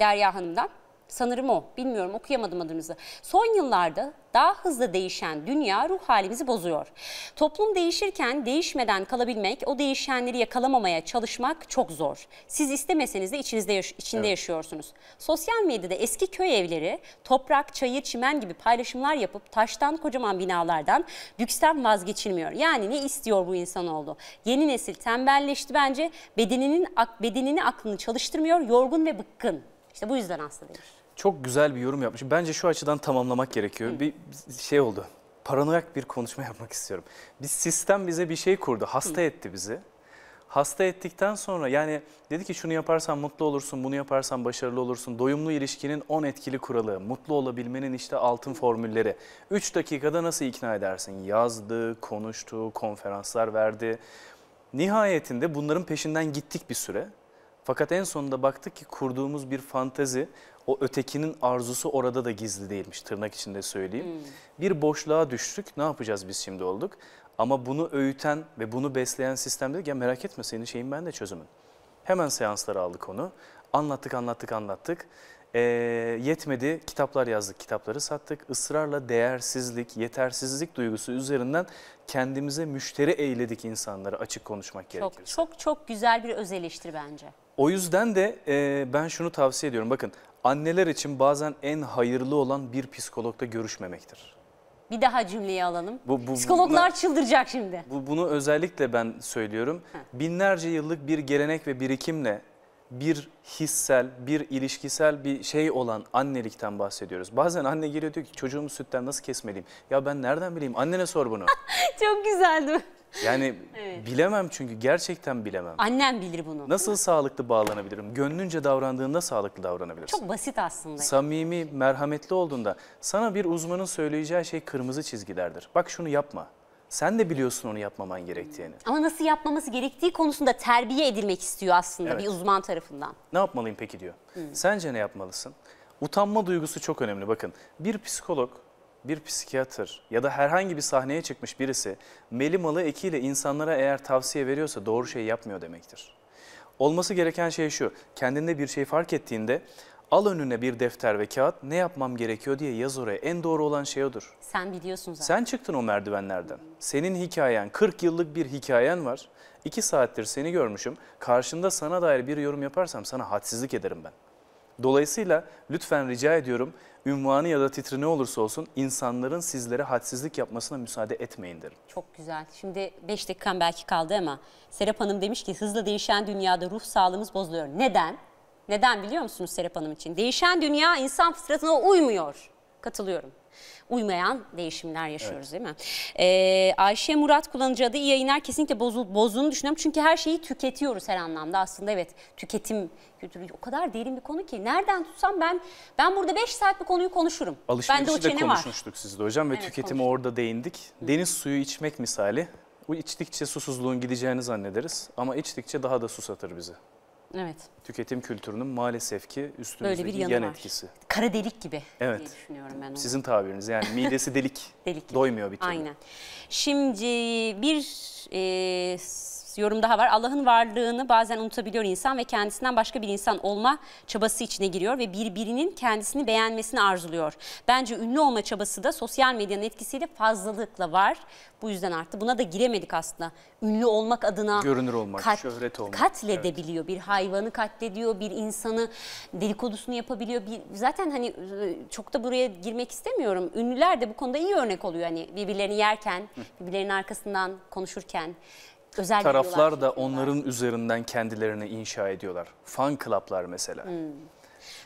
Derya Hanım'dan. Sanırım o. Bilmiyorum okuyamadım adınızı. Son yıllarda daha hızlı değişen dünya ruh halimizi bozuyor. Toplum değişirken değişmeden kalabilmek, o değişenleri yakalamamaya çalışmak çok zor. Siz istemeseniz de içinizde yaş içinde evet. yaşıyorsunuz. Sosyal medyada eski köy evleri, toprak, çayır, çimen gibi paylaşımlar yapıp taştan kocaman binalardan lüksten vazgeçilmiyor. Yani ne istiyor bu insan oldu? Yeni nesil tembelleşti bence. Bedeninin bedenini aklını çalıştırmıyor, yorgun ve bıkkın. İşte bu yüzden hasta denir. Çok güzel bir yorum yapmış. Bence şu açıdan tamamlamak gerekiyor. Hı. Bir şey oldu. Paranoyak bir konuşma yapmak istiyorum. Biz sistem bize bir şey kurdu. Hasta Hı. etti bizi. Hasta ettikten sonra yani dedi ki şunu yaparsan mutlu olursun, bunu yaparsan başarılı olursun. Doyumlu ilişkinin 10 etkili kuralı, mutlu olabilmenin işte altın formülleri. 3 dakikada nasıl ikna edersin? Yazdı, konuştu, konferanslar verdi. Nihayetinde bunların peşinden gittik bir süre. Fakat en sonunda baktık ki kurduğumuz bir fantezi o ötekinin arzusu orada da gizli değilmiş tırnak içinde söyleyeyim. Hmm. Bir boşluğa düştük ne yapacağız biz şimdi olduk. Ama bunu öğüten ve bunu besleyen sistem dedi ki merak etme senin şeyin ben de çözümün. Hemen seansları aldık onu. Anlattık anlattık anlattık. E, yetmedi kitaplar yazdık kitapları sattık. Israrla değersizlik, yetersizlik duygusu üzerinden kendimize müşteri eyledik insanları açık konuşmak çok, gerekirse. Çok çok güzel bir öz eleştir bence. O yüzden de e, ben şunu tavsiye ediyorum bakın anneler için bazen en hayırlı olan bir psikologla görüşmemektir. Bir daha cümleyi alalım. Bu, bu, Psikologlar buna, çıldıracak şimdi. Bu, bunu özellikle ben söylüyorum. Ha. Binlerce yıllık bir gelenek ve birikimle bir hissel, bir ilişkisel bir şey olan annelikten bahsediyoruz. Bazen anne geliyor diyor ki çocuğumu sütten nasıl kesmeliyim? Ya ben nereden bileyim? Annene sor bunu. Çok güzeldi. Yani evet. bilemem çünkü gerçekten bilemem. Annem bilir bunu. Nasıl sağlıklı bağlanabilirim? Gönlünce davrandığında sağlıklı davranabilirsin. Çok basit aslında. Samimi, merhametli olduğunda sana bir uzmanın söyleyeceği şey kırmızı çizgilerdir. Bak şunu yapma. Sen de biliyorsun onu yapmaman gerektiğini. Ama nasıl yapmaması gerektiği konusunda terbiye edilmek istiyor aslında evet. bir uzman tarafından. Ne yapmalıyım peki diyor. Hmm. Sence ne yapmalısın? Utanma duygusu çok önemli bakın. Bir psikolog bir psikiyatır ya da herhangi bir sahneye çıkmış birisi meli malı ekiyle insanlara eğer tavsiye veriyorsa doğru şey yapmıyor demektir. Olması gereken şey şu, kendinde bir şey fark ettiğinde al önüne bir defter ve kağıt ne yapmam gerekiyor diye yaz oraya. En doğru olan şey odur. Sen biliyorsun zaten. Sen çıktın o merdivenlerden. Senin hikayen, 40 yıllık bir hikayen var. 2 saattir seni görmüşüm. Karşında sana dair bir yorum yaparsam sana hadsizlik ederim ben. Dolayısıyla lütfen rica ediyorum ünvanı ya da titri ne olursa olsun insanların sizlere hadsizlik yapmasına müsaade etmeyin derim. Çok güzel. Şimdi 5 dakikan belki kaldı ama Serap Hanım demiş ki hızlı değişen dünyada ruh sağlığımız bozuluyor. Neden? Neden biliyor musunuz Serap Hanım için? Değişen dünya insan fıtratına uymuyor. Katılıyorum uymayan değişimler yaşıyoruz evet. değil mi? Ee, Ayşe Murat kullanıcı adı iyi yayınlar kesinlikle bozul, bozduğunu düşünüyorum. Çünkü her şeyi tüketiyoruz her anlamda aslında evet tüketim kültürü o kadar derin bir konu ki nereden tutsam ben ben burada 5 saat bir konuyu konuşurum. Alışverişi ben de, de konuşmuştuk sizle hocam ve evet, tüketimi konuştum. orada değindik. Deniz suyu içmek misali bu içtikçe susuzluğun gideceğini zannederiz ama içtikçe daha da susatır bizi. Evet. Tüketim kültürünün maalesef ki üstümüzdeki bir yan var. etkisi. Kara delik gibi evet. diye düşünüyorum ben onu. Sizin tabiriniz yani midesi delik, delik gibi. doymuyor bir türlü. Aynen. Şimdi bir e, yorum daha var. Allah'ın varlığını bazen unutabiliyor insan ve kendisinden başka bir insan olma çabası içine giriyor ve birbirinin kendisini beğenmesini arzuluyor. Bence ünlü olma çabası da sosyal medyanın etkisiyle fazlalıkla var. Bu yüzden arttı. Buna da giremedik aslında. Ünlü olmak adına görünür olmak, kat, şöhret olmak. Katledebiliyor. Evet. Bir hayvanı katlediyor, bir insanı dedikodusunu yapabiliyor. Bir, zaten hani e, çok da buraya girmek istemiyorum. Ünlüler de bu konuda iyi örnek oluyor. Hani birbirlerini yerken, birbirlerinin arkasından konuşurken Özel taraflar da onların var. üzerinden kendilerini inşa ediyorlar. Fan klaplar mesela. Hmm.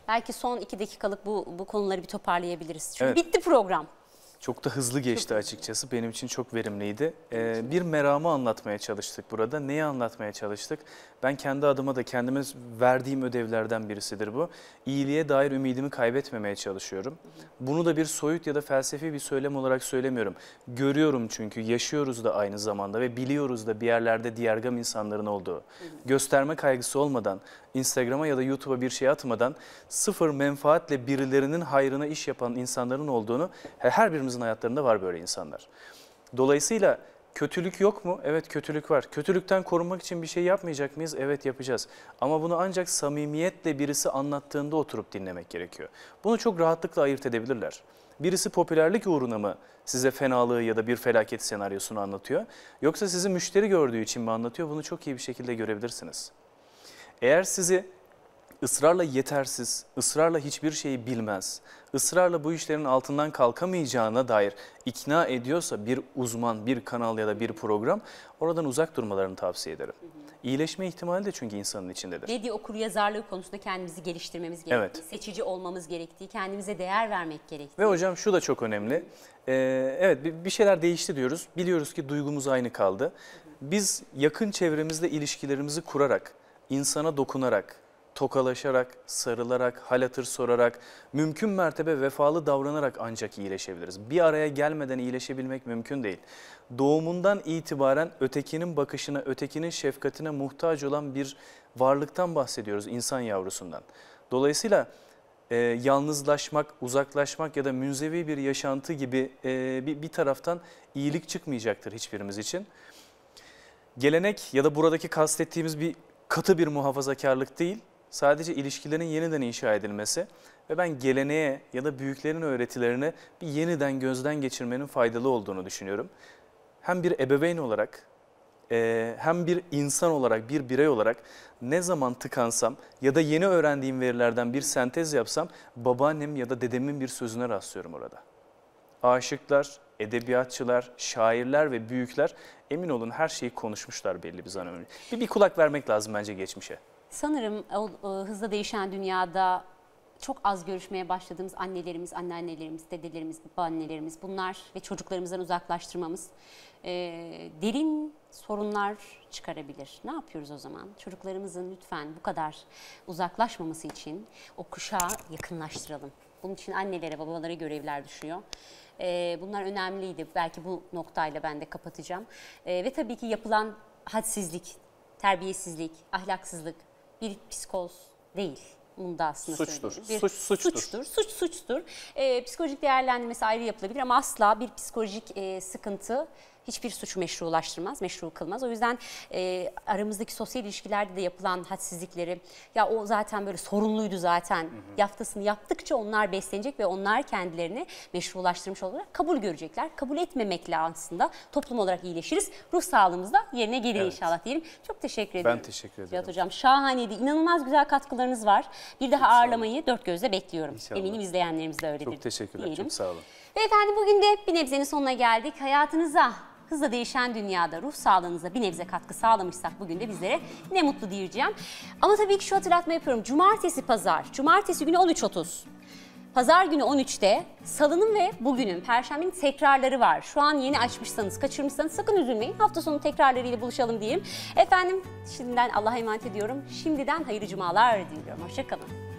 Belki son iki dakikalık bu, bu konuları bir toparlayabiliriz. Çünkü evet. bitti program. Çok da hızlı geçti çok açıkçası. Benim için çok verimliydi. Ee, bir meramı anlatmaya çalıştık burada. Neyi anlatmaya çalıştık? Ben kendi adıma da kendime verdiğim ödevlerden birisidir bu. İyiliğe dair ümidimi kaybetmemeye çalışıyorum. Bunu da bir soyut ya da felsefi bir söylem olarak söylemiyorum. Görüyorum çünkü yaşıyoruz da aynı zamanda ve biliyoruz da bir yerlerde diğergam insanların olduğu. Gösterme kaygısı olmadan, Instagram'a ya da YouTube'a bir şey atmadan sıfır menfaatle birilerinin hayrına iş yapan insanların olduğunu her birimizin hayatlarında var böyle insanlar. Dolayısıyla Kötülük yok mu? Evet kötülük var. Kötülükten korunmak için bir şey yapmayacak mıyız? Evet yapacağız. Ama bunu ancak samimiyetle birisi anlattığında oturup dinlemek gerekiyor. Bunu çok rahatlıkla ayırt edebilirler. Birisi popülerlik uğruna mı size fenalığı ya da bir felaket senaryosunu anlatıyor? Yoksa sizi müşteri gördüğü için mi anlatıyor? Bunu çok iyi bir şekilde görebilirsiniz. Eğer sizi ısrarla yetersiz, ısrarla hiçbir şeyi bilmez, ısrarla bu işlerin altından kalkamayacağına dair ikna ediyorsa bir uzman, bir kanal ya da bir program oradan uzak durmalarını tavsiye ederim. İyileşme ihtimali de çünkü insanın içindedir. Dedi okur yazarlığı konusunda kendimizi geliştirmemiz gerektiği, evet. seçici olmamız gerektiği, kendimize değer vermek gerektiği. Ve hocam şu da çok önemli. Ee, evet bir şeyler değişti diyoruz. Biliyoruz ki duygumuz aynı kaldı. Biz yakın çevremizde ilişkilerimizi kurarak, insana dokunarak, tokalaşarak, sarılarak, hal hatır sorarak, mümkün mertebe vefalı davranarak ancak iyileşebiliriz. Bir araya gelmeden iyileşebilmek mümkün değil. Doğumundan itibaren ötekinin bakışına, ötekinin şefkatine muhtaç olan bir varlıktan bahsediyoruz insan yavrusundan. Dolayısıyla e, yalnızlaşmak, uzaklaşmak ya da münzevi bir yaşantı gibi e, bir, bir taraftan iyilik çıkmayacaktır hiçbirimiz için. Gelenek ya da buradaki kastettiğimiz bir katı bir muhafazakarlık değil, sadece ilişkilerin yeniden inşa edilmesi ve ben geleneğe ya da büyüklerin öğretilerini bir yeniden gözden geçirmenin faydalı olduğunu düşünüyorum. Hem bir ebeveyn olarak e, hem bir insan olarak, bir birey olarak ne zaman tıkansam ya da yeni öğrendiğim verilerden bir sentez yapsam babaannem ya da dedemin bir sözüne rastlıyorum orada. Aşıklar, edebiyatçılar, şairler ve büyükler emin olun her şeyi konuşmuşlar belli bir zaman önce. Bir, bir kulak vermek lazım bence geçmişe. Sanırım o, o, hızla değişen dünyada çok az görüşmeye başladığımız annelerimiz, anneannelerimiz, dedelerimiz, babaannelerimiz bunlar ve çocuklarımızdan uzaklaştırmamız e, derin sorunlar çıkarabilir. Ne yapıyoruz o zaman? Çocuklarımızın lütfen bu kadar uzaklaşmaması için o kuşağı yakınlaştıralım. Bunun için annelere, babalara görevler düşüyor. E, bunlar önemliydi. Belki bu noktayla ben de kapatacağım. E, ve tabii ki yapılan hadsizlik, terbiyesizlik, ahlaksızlık bir psikoz değil. Bunda aslında suçtur. Bir, suç suçtur. Suçtur. Suç suçtur. E, psikolojik değerlendirmesi ayrı yapılabilir ama asla bir psikolojik e, sıkıntı hiçbir suç meşrulaştırmaz, meşru kılmaz. O yüzden e, aramızdaki sosyal ilişkilerde de yapılan hadsizlikleri ya o zaten böyle sorunluydu zaten hı hı. yaftasını yaptıkça onlar beslenecek ve onlar kendilerini meşrulaştırmış olarak kabul görecekler. Kabul etmemekle aslında toplum olarak iyileşiriz. Ruh sağlığımız da yerine gelir evet. inşallah diyelim. Çok teşekkür ederim. Ben teşekkür ederim. Cihat Hocam şahaneydi. İnanılmaz güzel katkılarınız var. Bir daha Çok ağırlamayı dört gözle bekliyorum. İnşallah. Eminim izleyenlerimiz de öyledir. Çok teşekkürler. Diyelim. Çok sağ olun. Ve efendim bugün de bir nebzenin sonuna geldik. Hayatınıza hızla değişen dünyada ruh sağlığınıza bir nebze katkı sağlamışsak bugün de bizlere ne mutlu diyeceğim. Ama tabii ki şu hatırlatma yapıyorum. Cumartesi pazar, cumartesi günü 13.30. Pazar günü 13'te salının ve bugünün, perşembenin tekrarları var. Şu an yeni açmışsanız, kaçırmışsanız sakın üzülmeyin. Hafta sonu tekrarlarıyla buluşalım diyeyim. Efendim şimdiden Allah'a emanet ediyorum. Şimdiden hayırlı cumalar diliyorum. Hoşçakalın.